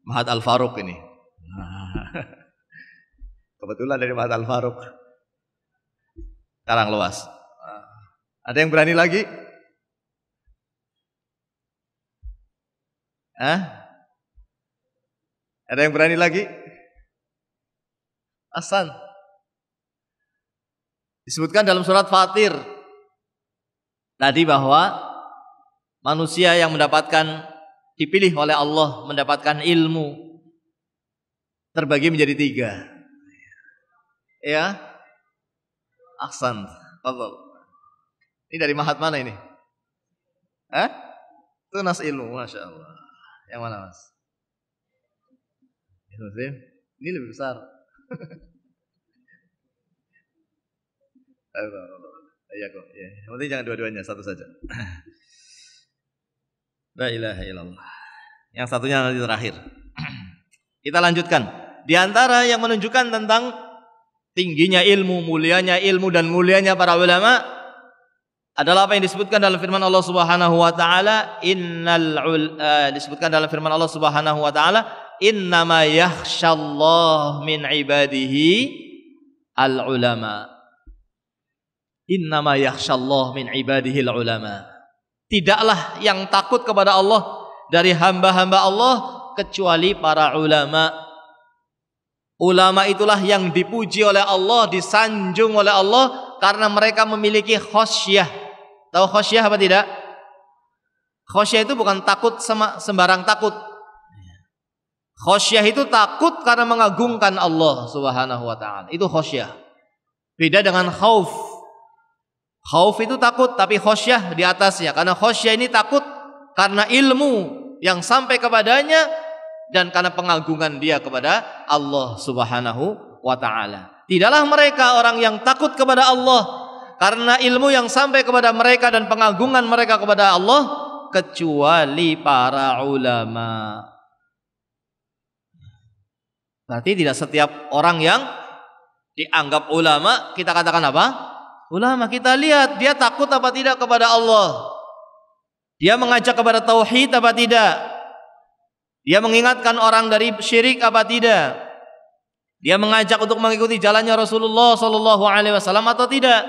Mahat Al Faruq ini. Ah. Kebetulan dari Mahat Al Faruq karang luas. Ah. Ada yang berani lagi? Hah? Ada yang berani lagi? Asan. Disebutkan dalam surat Fatir tadi bahwa manusia yang mendapatkan dipilih oleh Allah mendapatkan ilmu terbagi menjadi tiga. Ya, Aksan. Fadol. Ini dari mahat mana ini? Hah? Tunas ilmu, Masya Allah. Yang mana mas? Ini lebih besar. Iya kok. Ya. Yang penting jangan dua-duanya, satu saja. La ilaha illallah. Yang satunya nanti terakhir. Kita lanjutkan. Di antara yang menunjukkan tentang tingginya ilmu, mulianya ilmu dan mulianya para ulama adalah apa yang disebutkan dalam firman Allah Subhanahu wa taala innal uh, disebutkan dalam firman Allah Subhanahu wa taala innama yakhshallahu min ibadihi al ulama innama yakhshallahu min ibadihi al ulama tidaklah yang takut kepada Allah dari hamba-hamba Allah kecuali para ulama Ulama itulah yang dipuji oleh Allah, disanjung oleh Allah karena mereka memiliki khosyah. Tahu khosyah apa tidak? Khosyah itu bukan takut sama sembarang takut. Khosyah itu takut karena mengagungkan Allah Subhanahu wa taala. Itu khosyah. Beda dengan khauf. Khauf itu takut tapi khosyah di atasnya. Karena khosyah ini takut karena ilmu yang sampai kepadanya dan karena pengagungan dia kepada Allah Subhanahu wa taala. Tidaklah mereka orang yang takut kepada Allah karena ilmu yang sampai kepada mereka dan pengagungan mereka kepada Allah kecuali para ulama. Berarti tidak setiap orang yang dianggap ulama kita katakan apa? Ulama kita lihat dia takut apa tidak kepada Allah. Dia mengajak kepada tauhid apa tidak? Dia mengingatkan orang dari syirik apa tidak? Dia mengajak untuk mengikuti jalannya Rasulullah Sallallahu Alaihi Wasallam atau tidak?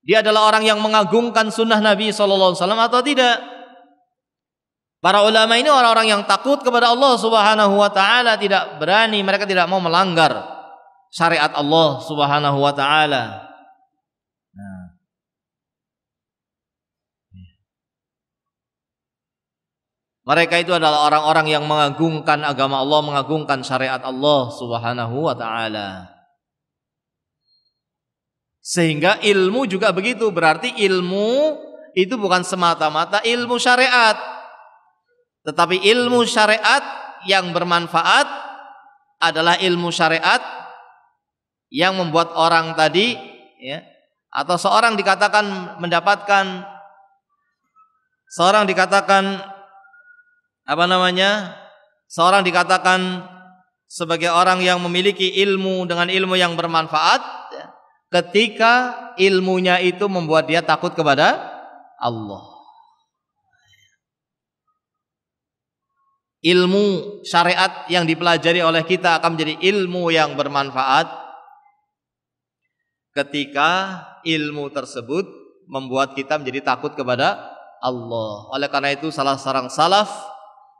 Dia adalah orang yang mengagungkan sunnah Nabi Sallallahu Alaihi Wasallam atau tidak? Para ulama ini orang-orang yang takut kepada Allah Subhanahu Wa Taala tidak berani, mereka tidak mau melanggar syariat Allah Subhanahu Wa Taala. Mereka itu adalah orang-orang yang mengagungkan agama Allah, mengagungkan syariat Allah Subhanahu wa taala. Sehingga ilmu juga begitu, berarti ilmu itu bukan semata-mata ilmu syariat, tetapi ilmu syariat yang bermanfaat adalah ilmu syariat yang membuat orang tadi ya atau seorang dikatakan mendapatkan seorang dikatakan apa namanya seorang dikatakan sebagai orang yang memiliki ilmu dengan ilmu yang bermanfaat ya, ketika ilmunya itu membuat dia takut kepada Allah. Ilmu syariat yang dipelajari oleh kita akan menjadi ilmu yang bermanfaat ketika ilmu tersebut membuat kita menjadi takut kepada Allah. Oleh karena itu salah seorang salaf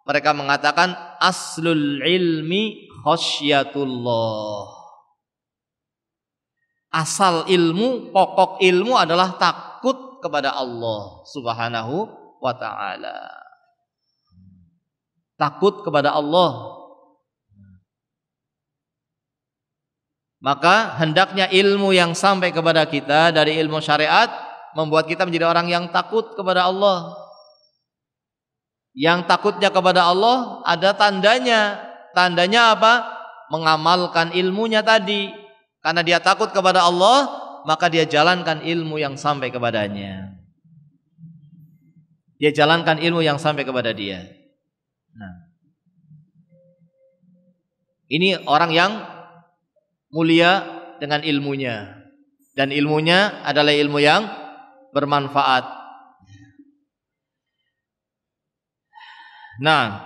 mereka mengatakan aslul ilmi khasyatullah. Asal ilmu, pokok ilmu adalah takut kepada Allah Subhanahu wa taala. Takut kepada Allah. Maka hendaknya ilmu yang sampai kepada kita dari ilmu syariat membuat kita menjadi orang yang takut kepada Allah yang takutnya kepada Allah ada tandanya. Tandanya apa? Mengamalkan ilmunya tadi. Karena dia takut kepada Allah, maka dia jalankan ilmu yang sampai kepadanya. Dia jalankan ilmu yang sampai kepada dia. Nah. Ini orang yang mulia dengan ilmunya dan ilmunya adalah ilmu yang bermanfaat Nah,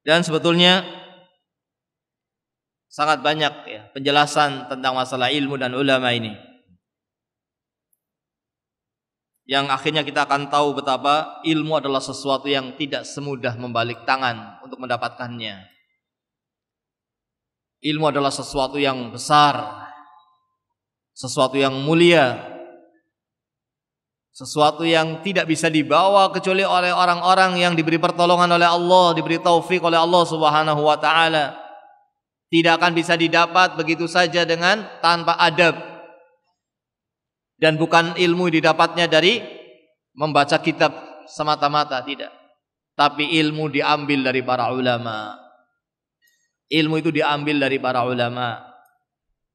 dan sebetulnya sangat banyak ya penjelasan tentang masalah ilmu dan ulama ini. Yang akhirnya kita akan tahu betapa ilmu adalah sesuatu yang tidak semudah membalik tangan untuk mendapatkannya. Ilmu adalah sesuatu yang besar, sesuatu yang mulia, sesuatu yang tidak bisa dibawa kecuali oleh orang-orang yang diberi pertolongan oleh Allah, diberi taufik oleh Allah Subhanahu wa taala. Tidak akan bisa didapat begitu saja dengan tanpa adab. Dan bukan ilmu didapatnya dari membaca kitab semata-mata, tidak. Tapi ilmu diambil dari para ulama. Ilmu itu diambil dari para ulama.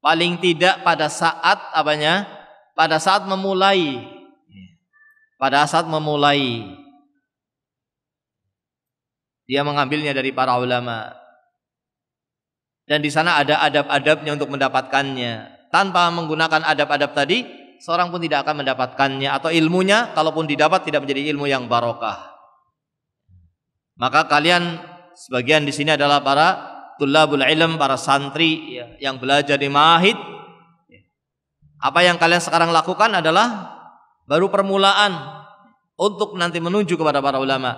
Paling tidak pada saat apanya? Pada saat memulai pada saat memulai dia mengambilnya dari para ulama dan di sana ada adab-adabnya untuk mendapatkannya tanpa menggunakan adab-adab tadi seorang pun tidak akan mendapatkannya atau ilmunya kalaupun didapat tidak menjadi ilmu yang barokah maka kalian sebagian di sini adalah para tulabul ilm para santri ya, yang belajar di mahid apa yang kalian sekarang lakukan adalah baru permulaan untuk nanti menuju kepada para ulama.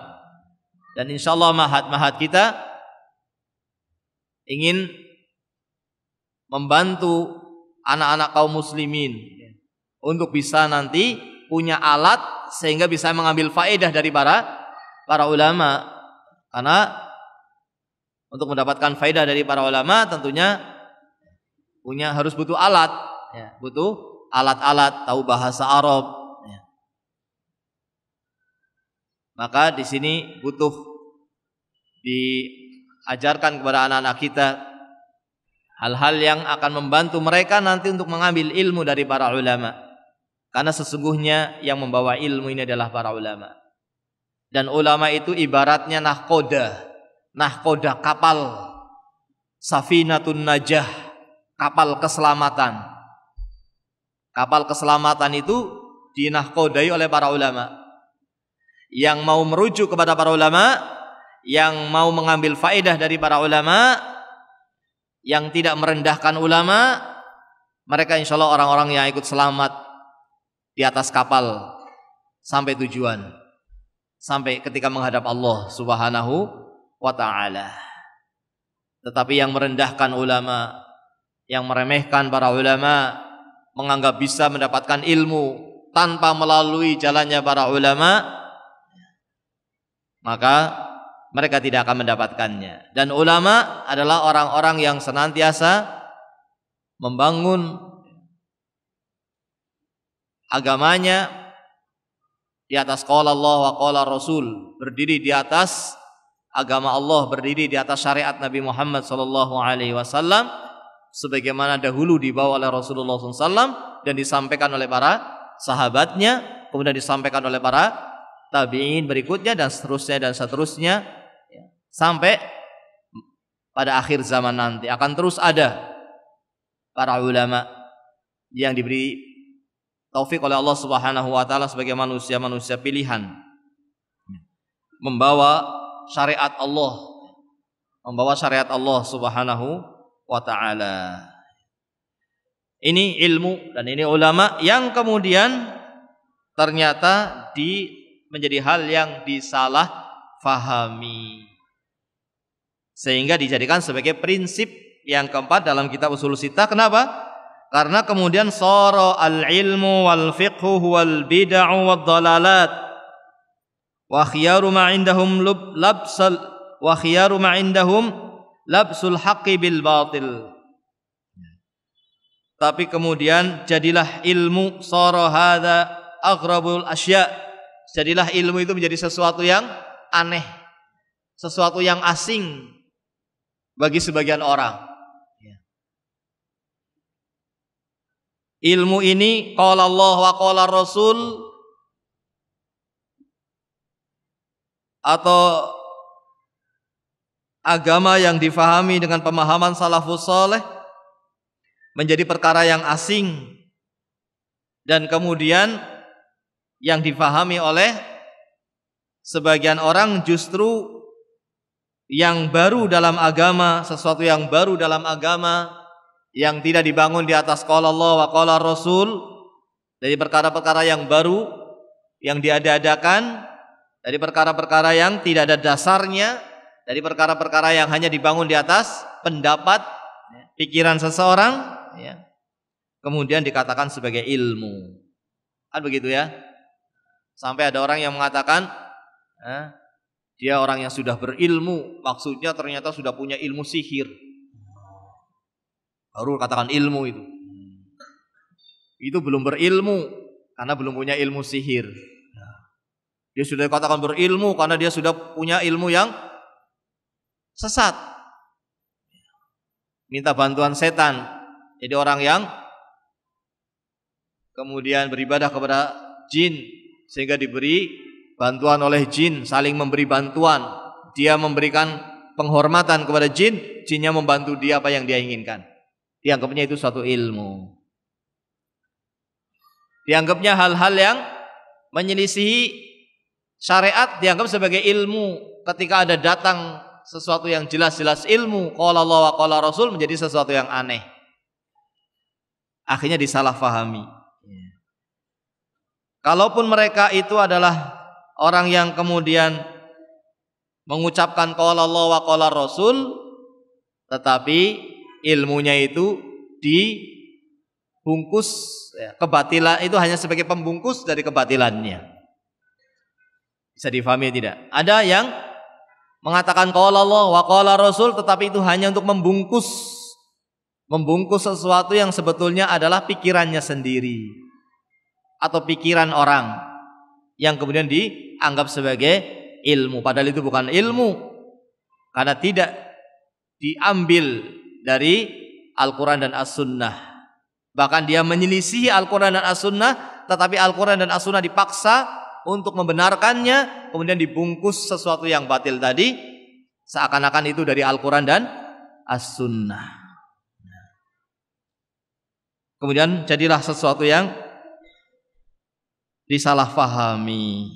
Dan insya Allah mahat-mahat kita ingin membantu anak-anak kaum muslimin untuk bisa nanti punya alat sehingga bisa mengambil faedah dari para para ulama karena untuk mendapatkan faedah dari para ulama tentunya punya harus butuh alat ya. butuh alat-alat tahu bahasa Arab Maka di sini butuh diajarkan kepada anak-anak kita hal-hal yang akan membantu mereka nanti untuk mengambil ilmu dari para ulama. Karena sesungguhnya yang membawa ilmu ini adalah para ulama. Dan ulama itu ibaratnya nahkoda, nahkoda kapal, safinatun najah, kapal keselamatan. Kapal keselamatan itu dinahkodai oleh para ulama yang mau merujuk kepada para ulama, yang mau mengambil faedah dari para ulama, yang tidak merendahkan ulama, mereka insya Allah orang-orang yang ikut selamat di atas kapal sampai tujuan, sampai ketika menghadap Allah Subhanahu wa taala. Tetapi yang merendahkan ulama, yang meremehkan para ulama, menganggap bisa mendapatkan ilmu tanpa melalui jalannya para ulama maka mereka tidak akan mendapatkannya. Dan ulama adalah orang-orang yang senantiasa membangun agamanya di atas qala Allah wa qala Rasul, berdiri di atas agama Allah, berdiri di atas syariat Nabi Muhammad sallallahu alaihi wasallam sebagaimana dahulu dibawa oleh Rasulullah SAW dan disampaikan oleh para sahabatnya, kemudian disampaikan oleh para tabi'in berikutnya dan seterusnya dan seterusnya ya. sampai pada akhir zaman nanti akan terus ada para ulama yang diberi taufik oleh Allah Subhanahu wa taala sebagai manusia-manusia pilihan membawa syariat Allah membawa syariat Allah Subhanahu wa taala ini ilmu dan ini ulama yang kemudian ternyata di menjadi hal yang disalahfahami. Sehingga dijadikan sebagai prinsip yang keempat dalam kitab usul sita. Kenapa? Karena kemudian soro al-ilmu wal fiqhu wal bid'u wal dalalat wa khiyaru ma indahum labsal wa khiyaru ma indahum labsul haqqi bil batil. Tapi kemudian jadilah ilmu sara hadza aghrabul asya' Jadilah ilmu itu menjadi sesuatu yang aneh, sesuatu yang asing bagi sebagian orang. Ya. Ilmu ini qala Allah wa qala Rasul atau agama yang difahami dengan pemahaman salafus saleh menjadi perkara yang asing dan kemudian yang difahami oleh sebagian orang justru yang baru dalam agama, sesuatu yang baru dalam agama yang tidak dibangun di atas qala Allah wa qala Rasul dari perkara-perkara yang baru yang diada dari perkara-perkara yang tidak ada dasarnya dari perkara-perkara yang hanya dibangun di atas pendapat pikiran seseorang ya. kemudian dikatakan sebagai ilmu kan begitu ya Sampai ada orang yang mengatakan, dia orang yang sudah berilmu, maksudnya ternyata sudah punya ilmu sihir. Baru katakan ilmu itu. Itu belum berilmu karena belum punya ilmu sihir. Dia sudah katakan berilmu karena dia sudah punya ilmu yang sesat. Minta bantuan setan. Jadi orang yang kemudian beribadah kepada jin sehingga diberi bantuan oleh jin, saling memberi bantuan. Dia memberikan penghormatan kepada jin, jinnya membantu dia apa yang dia inginkan. Dianggapnya itu suatu ilmu. Dianggapnya hal-hal yang menyelisihi syariat dianggap sebagai ilmu. Ketika ada datang sesuatu yang jelas-jelas ilmu, qala Allah wa qala Rasul menjadi sesuatu yang aneh. Akhirnya disalahfahami. Kalaupun mereka itu adalah orang yang kemudian mengucapkan qala Allah wa qala Rasul tetapi ilmunya itu dibungkus ya, kebatilan itu hanya sebagai pembungkus dari kebatilannya. Bisa difahami tidak? Ada yang mengatakan qala Allah wa qala Rasul tetapi itu hanya untuk membungkus membungkus sesuatu yang sebetulnya adalah pikirannya sendiri atau pikiran orang yang kemudian dianggap sebagai ilmu padahal itu bukan ilmu karena tidak diambil dari Al-Qur'an dan As-Sunnah bahkan dia menyelisihi Al-Qur'an dan As-Sunnah tetapi Al-Qur'an dan As-Sunnah dipaksa untuk membenarkannya kemudian dibungkus sesuatu yang batil tadi seakan-akan itu dari Al-Qur'an dan As-Sunnah kemudian jadilah sesuatu yang disalahfahami.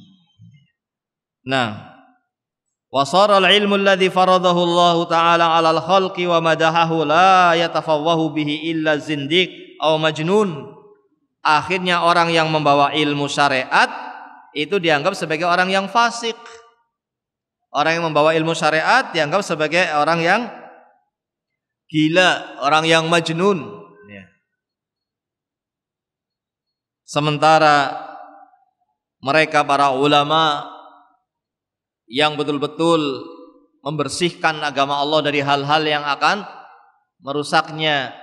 Nah, wasar al ilmu yang العلم Allah Taala ala al على wa madahahu la يتفوه bihi illa zindik atau majnun akhirnya orang yang membawa ilmu syariat itu dianggap sebagai orang yang fasik orang yang membawa ilmu syariat dianggap sebagai orang yang gila orang yang majnun ya. sementara mereka para ulama yang betul-betul membersihkan agama Allah dari hal-hal yang akan merusaknya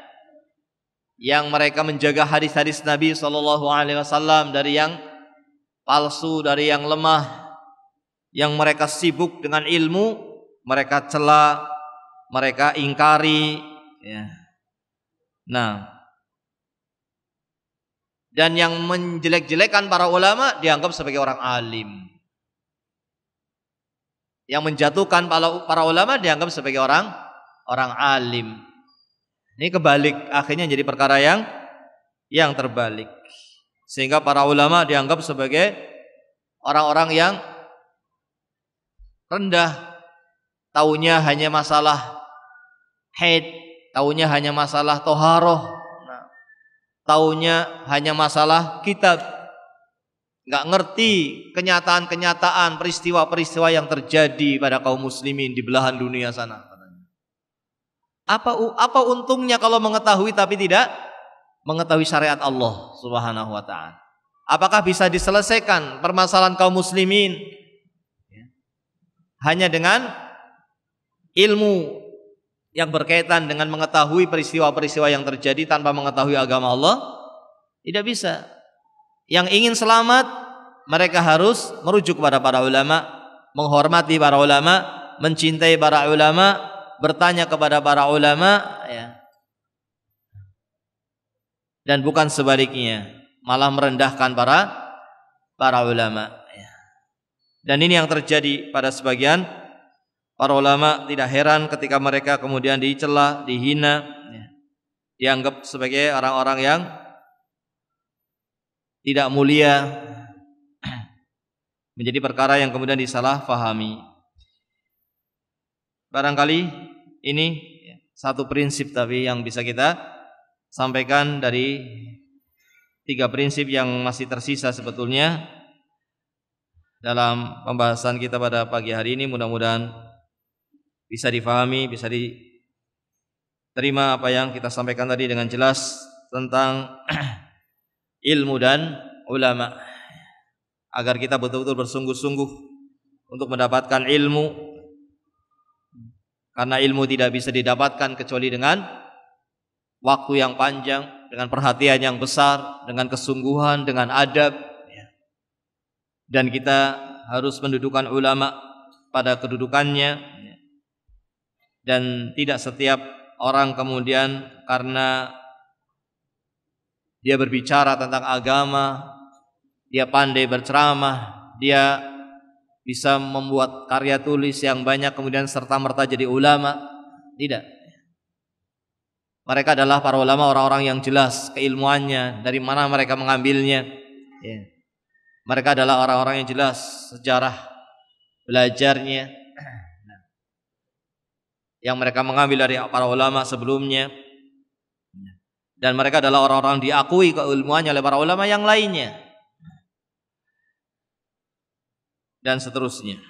yang mereka menjaga hadis-hadis Nabi Shallallahu Alaihi Wasallam dari yang palsu dari yang lemah yang mereka sibuk dengan ilmu mereka cela mereka ingkari ya. nah dan yang menjelek-jelekan para ulama dianggap sebagai orang alim. Yang menjatuhkan para ulama dianggap sebagai orang orang alim. Ini kebalik akhirnya jadi perkara yang yang terbalik. Sehingga para ulama dianggap sebagai orang-orang yang rendah taunya hanya masalah haid, taunya hanya masalah toharoh, taunya hanya masalah kitab nggak ngerti kenyataan-kenyataan peristiwa-peristiwa yang terjadi pada kaum muslimin di belahan dunia sana apa apa untungnya kalau mengetahui tapi tidak mengetahui syariat Allah Subhanahu wa taala apakah bisa diselesaikan permasalahan kaum muslimin ya. hanya dengan ilmu yang berkaitan dengan mengetahui peristiwa-peristiwa yang terjadi tanpa mengetahui agama Allah tidak bisa. Yang ingin selamat mereka harus merujuk kepada para ulama, menghormati para ulama, mencintai para ulama, bertanya kepada para ulama ya. Dan bukan sebaliknya, malah merendahkan para para ulama ya. Dan ini yang terjadi pada sebagian Para ulama tidak heran ketika mereka kemudian dicela, dihina, ya, dianggap sebagai orang-orang yang tidak mulia menjadi perkara yang kemudian disalahfahami. Barangkali ini satu prinsip tapi yang bisa kita sampaikan dari tiga prinsip yang masih tersisa sebetulnya dalam pembahasan kita pada pagi hari ini mudah-mudahan bisa difahami, bisa diterima apa yang kita sampaikan tadi dengan jelas tentang ilmu dan ulama agar kita betul-betul bersungguh-sungguh untuk mendapatkan ilmu karena ilmu tidak bisa didapatkan kecuali dengan waktu yang panjang, dengan perhatian yang besar, dengan kesungguhan, dengan adab dan kita harus mendudukan ulama pada kedudukannya dan tidak setiap orang kemudian karena dia berbicara tentang agama, dia pandai berceramah, dia bisa membuat karya tulis yang banyak kemudian serta merta jadi ulama. Tidak. Mereka adalah para ulama orang-orang yang jelas keilmuannya, dari mana mereka mengambilnya. Ya. Mereka adalah orang-orang yang jelas sejarah belajarnya, yang mereka mengambil dari para ulama sebelumnya dan mereka adalah orang-orang diakui keilmuannya oleh para ulama yang lainnya dan seterusnya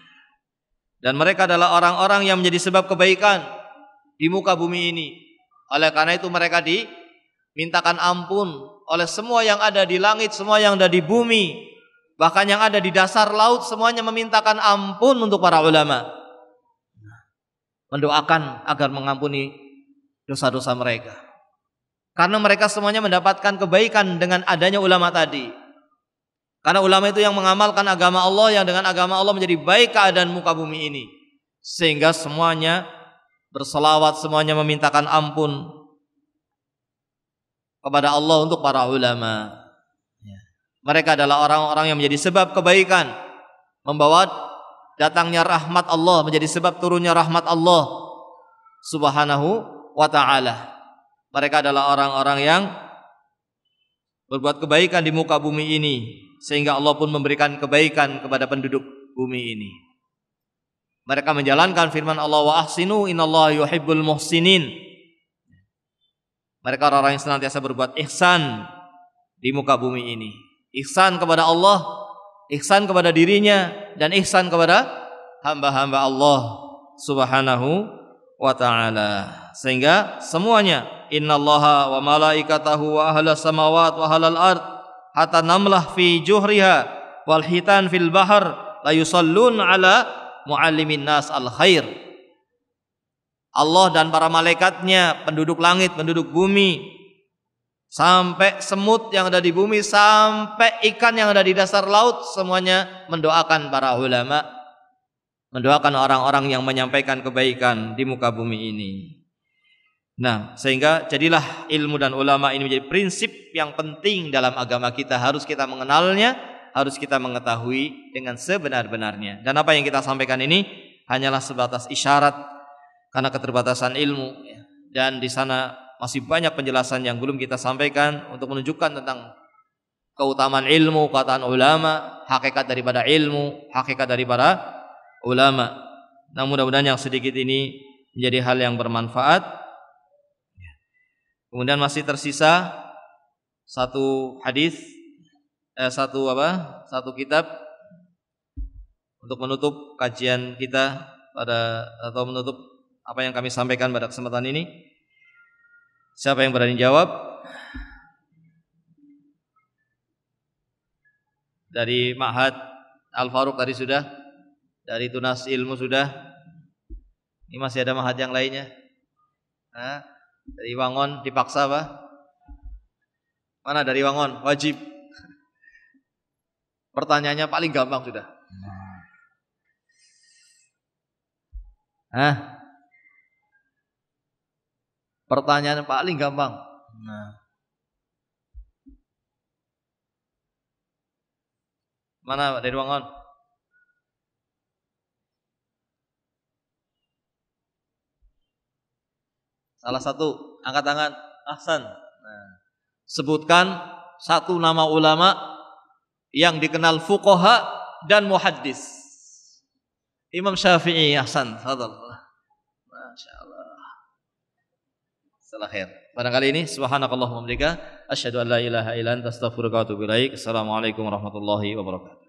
dan mereka adalah orang-orang yang menjadi sebab kebaikan di muka bumi ini oleh karena itu mereka dimintakan ampun oleh semua yang ada di langit semua yang ada di bumi bahkan yang ada di dasar laut semuanya memintakan ampun untuk para ulama mendoakan agar mengampuni dosa-dosa mereka. Karena mereka semuanya mendapatkan kebaikan dengan adanya ulama tadi. Karena ulama itu yang mengamalkan agama Allah yang dengan agama Allah menjadi baik keadaan muka bumi ini. Sehingga semuanya berselawat, semuanya memintakan ampun kepada Allah untuk para ulama. Ya. Mereka adalah orang-orang yang menjadi sebab kebaikan, membawa datangnya rahmat Allah menjadi sebab turunnya rahmat Allah Subhanahu wa taala. Mereka adalah orang-orang yang berbuat kebaikan di muka bumi ini sehingga Allah pun memberikan kebaikan kepada penduduk bumi ini. Mereka menjalankan firman Allah wa ahsinu innallaha yuhibbul muhsinin. Mereka orang-orang yang senantiasa berbuat ihsan di muka bumi ini. Ihsan kepada Allah ihsan kepada dirinya dan ihsan kepada hamba-hamba Allah Subhanahu wa taala. Sehingga semuanya innallaha wa malaikatahu wa ahla samawat wa halal ard hatta namlah fi juhriha wal hitan fil bahr la yusallun ala muallimin nas al khair. Allah dan para malaikatnya, penduduk langit, penduduk bumi, Sampai semut yang ada di bumi, sampai ikan yang ada di dasar laut, semuanya mendoakan para ulama, mendoakan orang-orang yang menyampaikan kebaikan di muka bumi ini. Nah, sehingga jadilah ilmu dan ulama ini menjadi prinsip yang penting dalam agama kita. Harus kita mengenalnya, harus kita mengetahui dengan sebenar-benarnya. Dan apa yang kita sampaikan ini hanyalah sebatas isyarat karena keterbatasan ilmu dan di sana masih banyak penjelasan yang belum kita sampaikan untuk menunjukkan tentang keutamaan ilmu, kataan ulama, hakikat daripada ilmu, hakikat daripada ulama. Nah, mudah-mudahan yang sedikit ini menjadi hal yang bermanfaat. Kemudian masih tersisa satu hadis eh, satu apa? Satu kitab untuk menutup kajian kita pada atau menutup apa yang kami sampaikan pada kesempatan ini. Siapa yang berani jawab? Dari Mahat Al Faruq tadi sudah, dari Tunas Ilmu sudah. Ini masih ada Mahat yang lainnya. Nah, dari Wangon dipaksa apa? Mana dari Wangon? Wajib. Pertanyaannya paling gampang sudah. Nah. Hah? Pertanyaan yang paling gampang. Nah. Mana Pak dari ruangan? Salah satu, angkat tangan. Ahsan. Nah. Sebutkan satu nama ulama yang dikenal fuqaha dan muhaddis. Imam Syafi'i Ahsan. Fadal. Masya Jazakallah khair. Barangkali ini subhanakallahumma wa bihamdika asyhadu an la ilaha illa anta astaghfiruka wa atubu ilaik. Assalamualaikum warahmatullahi wabarakatuh.